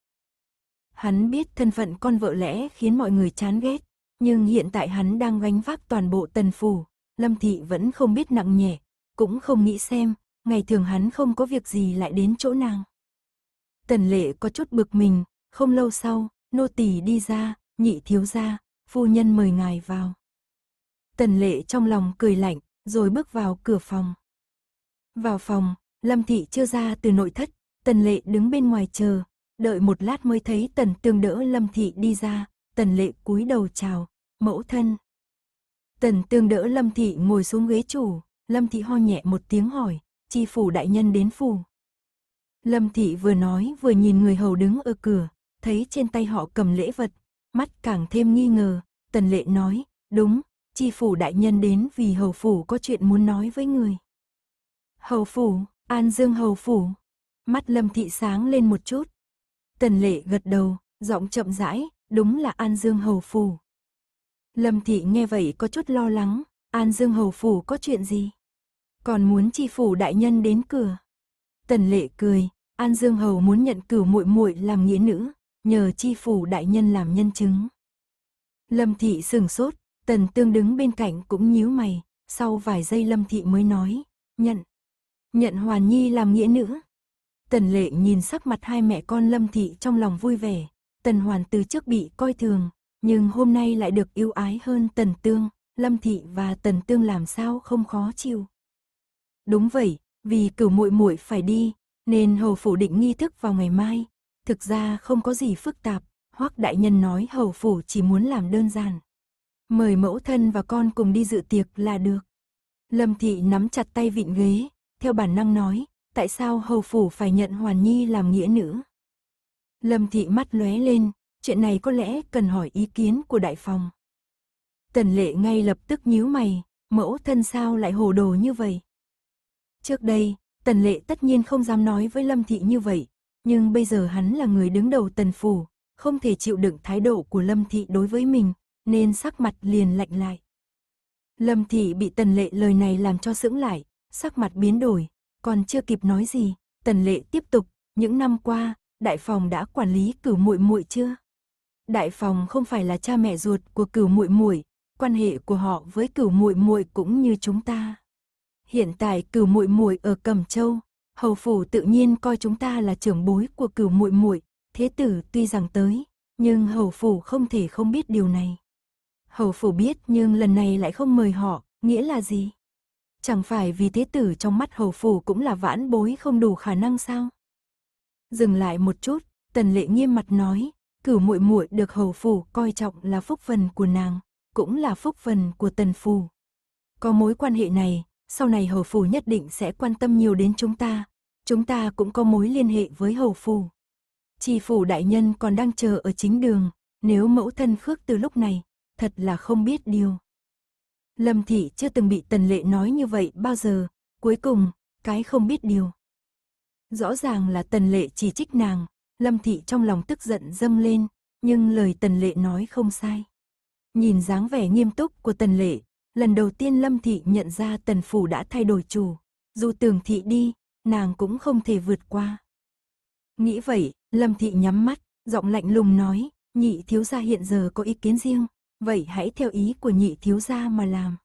Hắn biết thân phận con vợ lẽ khiến mọi người chán ghét, nhưng hiện tại hắn đang gánh vác toàn bộ tần phủ, lâm thị vẫn không biết nặng nhẹ, cũng không nghĩ xem, ngày thường hắn không có việc gì lại đến chỗ nàng. Tần lệ có chút bực mình, không lâu sau, nô tỳ đi ra, nhị thiếu ra, phu nhân mời ngài vào. Tần lệ trong lòng cười lạnh, rồi bước vào cửa phòng. Vào phòng, Lâm Thị chưa ra từ nội thất, Tần lệ đứng bên ngoài chờ, đợi một lát mới thấy Tần tương đỡ Lâm Thị đi ra, Tần lệ cúi đầu chào, mẫu thân. Tần tương đỡ Lâm Thị ngồi xuống ghế chủ, Lâm Thị ho nhẹ một tiếng hỏi, chi phủ đại nhân đến phủ. Lâm Thị vừa nói vừa nhìn người hầu đứng ở cửa, thấy trên tay họ cầm lễ vật, mắt càng thêm nghi ngờ, tần lệ nói, đúng, chi phủ đại nhân đến vì hầu phủ có chuyện muốn nói với người. Hầu phủ, An Dương hầu phủ, mắt Lâm Thị sáng lên một chút. Tần lệ gật đầu, giọng chậm rãi, đúng là An Dương hầu phủ. Lâm Thị nghe vậy có chút lo lắng, An Dương Hầu Phủ có chuyện gì? Còn muốn chi phủ đại nhân đến cửa. Tần lệ cười, An Dương Hầu muốn nhận cửu muội muội làm nghĩa nữ, nhờ chi phủ đại nhân làm nhân chứng. Lâm Thị sừng sốt, Tần Tương đứng bên cạnh cũng nhíu mày, sau vài giây Lâm Thị mới nói, nhận. Nhận Hoàn Nhi làm nghĩa nữ. Tần Lệ nhìn sắc mặt hai mẹ con Lâm Thị trong lòng vui vẻ, Tần Hoàn từ trước bị coi thường, nhưng hôm nay lại được yêu ái hơn Tần Tương, Lâm Thị và Tần Tương làm sao không khó chịu. Đúng vậy, vì cửu muội muội phải đi, nên hầu phủ định nghi thức vào ngày mai. Thực ra không có gì phức tạp, Hoắc đại nhân nói hầu phủ chỉ muốn làm đơn giản. Mời mẫu thân và con cùng đi dự tiệc là được. Lâm Thị nắm chặt tay vịn ghế, theo bản năng nói, tại sao hầu phủ phải nhận Hoàn Nhi làm nghĩa nữ? Lâm Thị mắt lóe lên, chuyện này có lẽ cần hỏi ý kiến của đại phòng. Tần lệ ngay lập tức nhíu mày, mẫu thân sao lại hồ đồ như vậy? Trước đây, tần lệ tất nhiên không dám nói với Lâm Thị như vậy, nhưng bây giờ hắn là người đứng đầu tần phủ, không thể chịu đựng thái độ của Lâm Thị đối với mình, nên sắc mặt liền lạnh lại. Lâm Thị bị tần lệ lời này làm cho sững lại, sắc mặt biến đổi, còn chưa kịp nói gì, tần lệ tiếp tục, những năm qua, đại phòng đã quản lý cửu muội muội chưa? Đại phòng không phải là cha mẹ ruột của cửu muội muội, quan hệ của họ với cửu muội muội cũng như chúng ta. Hiện tại cửu muội muội ở Cẩm Châu, hầu phủ tự nhiên coi chúng ta là trưởng bối của cửu muội muội, thế tử tuy rằng tới, nhưng hầu phủ không thể không biết điều này. Hầu phủ biết nhưng lần này lại không mời họ, nghĩa là gì? Chẳng phải vì thế tử trong mắt hầu phủ cũng là vãn bối không đủ khả năng sao? Dừng lại một chút, Tần Lệ nghiêm mặt nói, cửu muội muội được hầu phủ coi trọng là phúc phần của nàng cũng là phúc phần của tần phù. Có mối quan hệ này, sau này hầu phù nhất định sẽ quan tâm nhiều đến chúng ta. Chúng ta cũng có mối liên hệ với hầu phù. Chi phủ đại nhân còn đang chờ ở chính đường, nếu mẫu thân khước từ lúc này, thật là không biết điều. Lâm Thị chưa từng bị Tần Lệ nói như vậy bao giờ, cuối cùng, cái không biết điều. Rõ ràng là Tần Lệ chỉ trích nàng, Lâm Thị trong lòng tức giận dâng lên, nhưng lời Tần Lệ nói không sai. Nhìn dáng vẻ nghiêm túc của Tần Lệ, lần đầu tiên Lâm Thị nhận ra Tần Phủ đã thay đổi chủ. Dù Tường Thị đi, nàng cũng không thể vượt qua. Nghĩ vậy, Lâm Thị nhắm mắt, giọng lạnh lùng nói, nhị thiếu gia hiện giờ có ý kiến riêng, vậy hãy theo ý của nhị thiếu gia mà làm.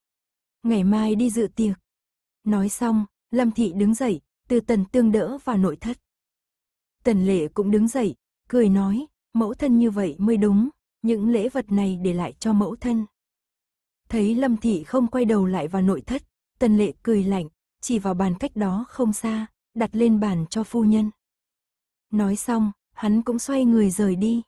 Ngày mai đi dự tiệc. Nói xong, Lâm Thị đứng dậy, từ tần tương đỡ vào nội thất. Tần lệ cũng đứng dậy, cười nói, mẫu thân như vậy mới đúng, những lễ vật này để lại cho mẫu thân. Thấy Lâm Thị không quay đầu lại vào nội thất, Tần Lệ cười lạnh, chỉ vào bàn cách đó không xa, đặt lên bàn cho phu nhân. Nói xong, hắn cũng xoay người rời đi.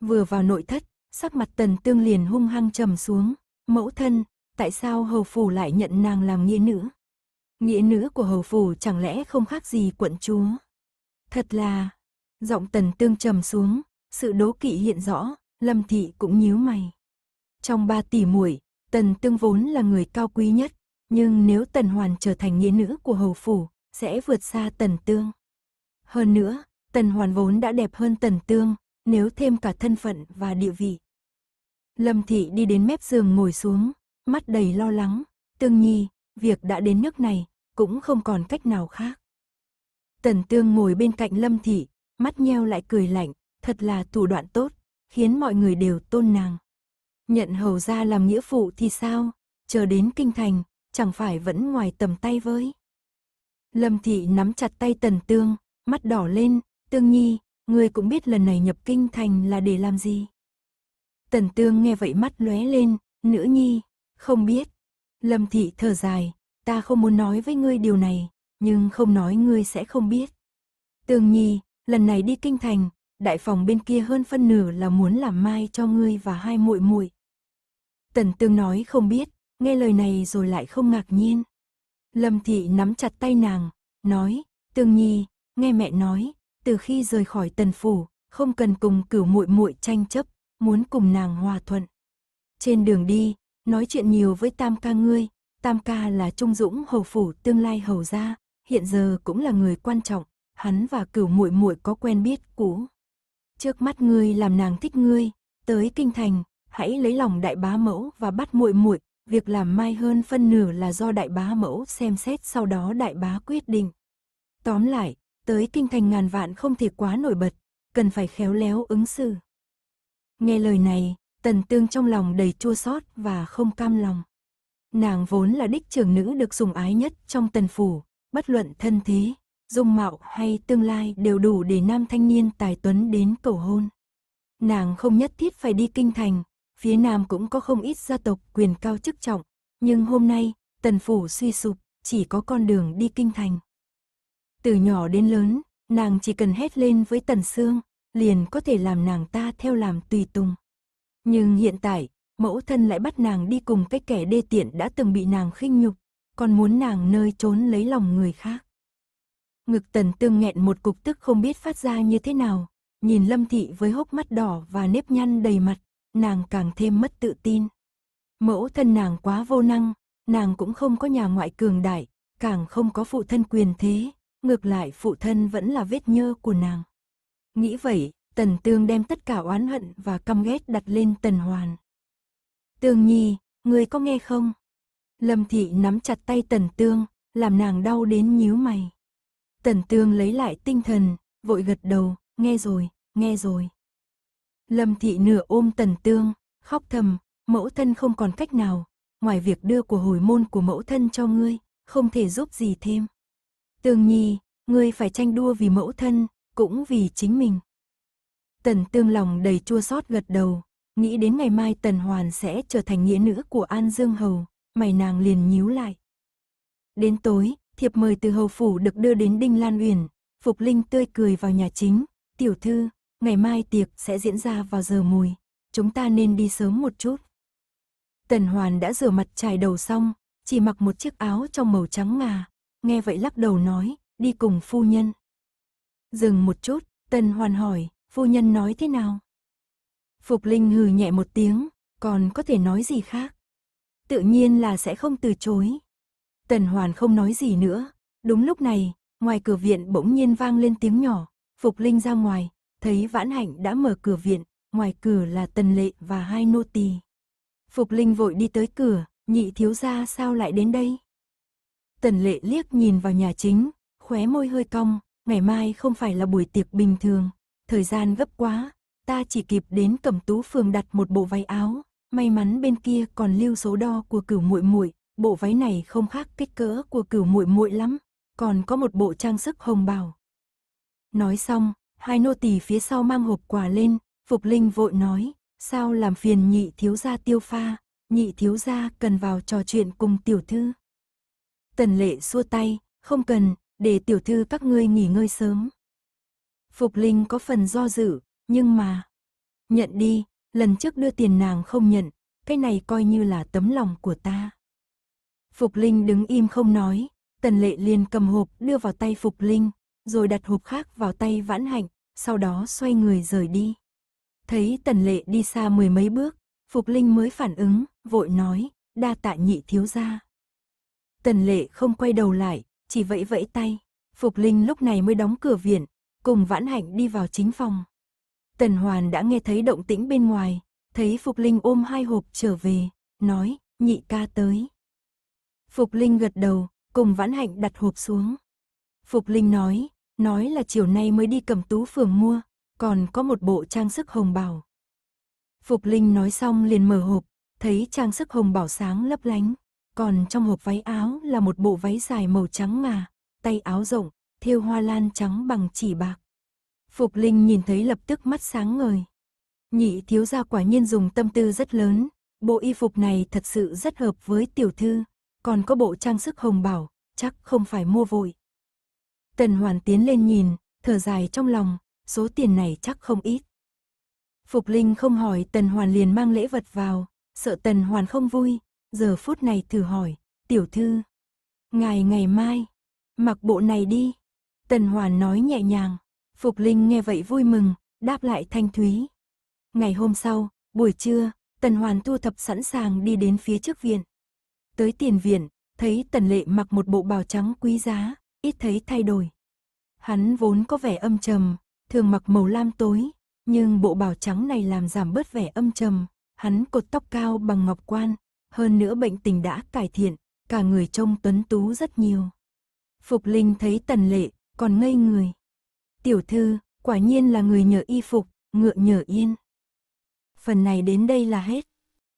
Vừa vào nội thất, sắc mặt Tần Tương liền hung hăng trầm xuống, mẫu thân, tại sao hầu phủ lại nhận nàng làm nghĩa nữ? Nghĩa nữ của hầu phủ chẳng lẽ không khác gì quận chúa? Thật là, giọng Tần Tương trầm xuống, sự đố kỵ hiện rõ, Lâm Thị cũng nhíu mày. Trong ba tỷ muội, Tần Tương vốn là người cao quý nhất, nhưng nếu Tần Hoàn trở thành nghĩa nữ của hầu phủ, sẽ vượt xa Tần Tương. Hơn nữa, Tần Hoàn vốn đã đẹp hơn Tần Tương, nếu thêm cả thân phận và địa vị. Lâm Thị đi đến mép giường ngồi xuống, mắt đầy lo lắng, Tương Nhi, việc đã đến nước này, cũng không còn cách nào khác. Tần Tương ngồi bên cạnh Lâm Thị, mắt nheo lại cười lạnh, thật là thủ đoạn tốt, khiến mọi người đều tôn nàng. Nhận hầu ra làm nghĩa phụ thì sao, chờ đến kinh thành, chẳng phải vẫn ngoài tầm tay với. Lâm thị nắm chặt tay tần tương, mắt đỏ lên, tương nhi, ngươi cũng biết lần này nhập kinh thành là để làm gì. Tần tương nghe vậy mắt lóe lên, nữ nhi, không biết. Lâm thị thở dài, ta không muốn nói với ngươi điều này, nhưng không nói ngươi sẽ không biết. Tương nhi, lần này đi kinh thành, đại phòng bên kia hơn phân nửa là muốn làm mai cho ngươi và hai muội muội. Tần Tương nói không biết, nghe lời này rồi lại không ngạc nhiên. Lâm Thị nắm chặt tay nàng, nói, Tương Nhi, nghe mẹ nói, từ khi rời khỏi tần phủ, không cần cùng cửu muội muội tranh chấp, muốn cùng nàng hòa thuận. Trên đường đi, nói chuyện nhiều với tam ca ngươi, tam ca là Trung Dũng hầu phủ tương lai hầu gia, hiện giờ cũng là người quan trọng, hắn và cửu muội muội có quen biết cũ trước mắt ngươi làm nàng thích ngươi, tới kinh thành, hãy lấy lòng đại bá mẫu và bắt muội muội, việc làm mai hơn phân nửa là do đại bá mẫu xem xét sau đó đại bá quyết định. Tóm lại, tới kinh thành ngàn vạn không thể quá nổi bật, cần phải khéo léo ứng xử. Nghe lời này, Tần Tương trong lòng đầy chua xót và không cam lòng. Nàng vốn là đích trưởng nữ được sủng ái nhất trong Tần phủ, bất luận thân thế, dung mạo hay tương lai đều đủ để nam thanh niên tài tuấn đến cầu hôn. Nàng không nhất thiết phải đi kinh thành, phía nam cũng có không ít gia tộc quyền cao chức trọng, nhưng hôm nay, tần phủ suy sụp, chỉ có con đường đi kinh thành. Từ nhỏ đến lớn, nàng chỉ cần hét lên với tần xương, liền có thể làm nàng ta theo làm tùy tùng. Nhưng hiện tại, mẫu thân lại bắt nàng đi cùng cái kẻ đê tiện đã từng bị nàng khinh nhục, còn muốn nàng nơi trốn lấy lòng người khác. Ngực tần tương nghẹn một cục tức không biết phát ra như thế nào. Nhìn lâm thị với hốc mắt đỏ và nếp nhăn đầy mặt, nàng càng thêm mất tự tin. Mẫu thân nàng quá vô năng, nàng cũng không có nhà ngoại cường đại, càng không có phụ thân quyền thế, ngược lại phụ thân vẫn là vết nhơ của nàng. Nghĩ vậy, Tần Tương đem tất cả oán hận và căm ghét đặt lên Tần Hoàn. Tương Nhi, người có nghe không? Lâm Thị nắm chặt tay Tần Tương, làm nàng đau đến nhíu mày. Tần Tương lấy lại tinh thần, vội gật đầu, nghe rồi, nghe rồi. Lâm Thị nửa ôm Tần Tương, khóc thầm, mẫu thân không còn cách nào, ngoài việc đưa của hồi môn của mẫu thân cho ngươi, không thể giúp gì thêm. Tương Nhi, ngươi phải tranh đua vì mẫu thân, cũng vì chính mình. Tần Tương lòng đầy chua xót gật đầu, nghĩ đến ngày mai Tần Hoàn sẽ trở thành nghĩa nữ của An Dương Hầu, mày nàng liền nhíu lại. Đến tối, thiệp mời từ hầu phủ được đưa đến Đinh Lan Uyển, Phục Linh tươi cười vào nhà chính, "Tiểu thư, ngày mai tiệc sẽ diễn ra vào giờ mùi, chúng ta nên đi sớm một chút." Tần Hoàn đã rửa mặt chải đầu xong, chỉ mặc một chiếc áo trong màu trắng ngà, nghe vậy lắc đầu nói, "Đi cùng phu nhân." Dừng một chút, Tần Hoàn hỏi, "Phu nhân nói thế nào?" Phục Linh hừ nhẹ một tiếng, "Còn có thể nói gì khác?" Tự nhiên là sẽ không từ chối, Tần Hoàn không nói gì nữa. Đúng lúc này, ngoài cửa viện bỗng nhiên vang lên tiếng nhỏ. Phục Linh ra ngoài, thấy Vãn Hạnh đã mở cửa viện, ngoài cửa là Tần Lệ và hai nô tỳ. Phục Linh vội đi tới cửa, nhị thiếu gia sao lại đến đây? Tần Lệ liếc nhìn vào nhà chính, khóe môi hơi cong, ngày mai không phải là buổi tiệc bình thường, thời gian gấp quá, ta chỉ kịp đến Cẩm Tú phường đặt một bộ váy áo, may mắn bên kia còn lưu số đo của cửu muội muội, bộ váy này không khác kích cỡ của cửu muội muội lắm, còn có một bộ trang sức hồng bào. Nói xong, hai nô tỳ phía sau mang hộp quà lên, Phục Linh vội nói, sao làm phiền nhị thiếu gia tiêu pha, nhị thiếu gia cần vào trò chuyện cùng tiểu thư. Tần lệ xua tay, không cần, để tiểu thư các ngươi nghỉ ngơi sớm. Phục Linh có phần do dự, nhưng mà... Nhận đi, lần trước đưa tiền nàng không nhận, cái này coi như là tấm lòng của ta. Phục Linh đứng im không nói, Tần Lệ liền cầm hộp đưa vào tay Phục Linh, rồi đặt hộp khác vào tay Vãn Hạnh, sau đó xoay người rời đi. Thấy Tần Lệ đi xa mười mấy bước, Phục Linh mới phản ứng, vội nói, đa tạ nhị thiếu gia. Tần Lệ không quay đầu lại, chỉ vẫy vẫy tay. Phục Linh lúc này mới đóng cửa viện, cùng Vãn Hạnh đi vào chính phòng. Tần Hoàn đã nghe thấy động tĩnh bên ngoài, thấy Phục Linh ôm hai hộp trở về, nói, nhị ca tới. Phục Linh gật đầu, cùng Vãn Hạnh đặt hộp xuống. Phục Linh nói, nói là chiều nay mới đi cầm tú phường mua, còn có một bộ trang sức hồng bảo. Phục Linh nói xong liền mở hộp, thấy trang sức hồng bảo sáng lấp lánh, còn trong hộp váy áo là một bộ váy dài màu trắng ngà, tay áo rộng, thêu hoa lan trắng bằng chỉ bạc. Phục Linh nhìn thấy lập tức mắt sáng ngời. Nhị thiếu gia quả nhiên dùng tâm tư rất lớn, bộ y phục này thật sự rất hợp với tiểu thư, còn có bộ trang sức hồng bảo, chắc không phải mua vội. Tần Hoàn tiến lên nhìn, thở dài trong lòng, số tiền này chắc không ít. Phục Linh không hỏi Tần Hoàn liền mang lễ vật vào, sợ Tần Hoàn không vui, giờ phút này thử hỏi, tiểu thư. Ngày ngày mai, mặc bộ này đi. Tần Hoàn nói nhẹ nhàng, Phục Linh nghe vậy vui mừng, đáp lại thanh thúy. Ngày hôm sau, buổi trưa, Tần Hoàn thu thập sẵn sàng đi đến phía trước viện. Tới tiền viện, thấy tần lệ mặc một bộ bào trắng quý giá, ít thấy thay đổi. Hắn vốn có vẻ âm trầm, thường mặc màu lam tối, nhưng bộ bào trắng này làm giảm bớt vẻ âm trầm. Hắn cột tóc cao bằng ngọc quan, hơn nữa bệnh tình đã cải thiện, cả người trông tuấn tú rất nhiều. Phục Linh thấy tần lệ, còn ngây người. Tiểu thư, quả nhiên là người nhờ y phục, ngựa nhờ yên. Phần này đến đây là hết.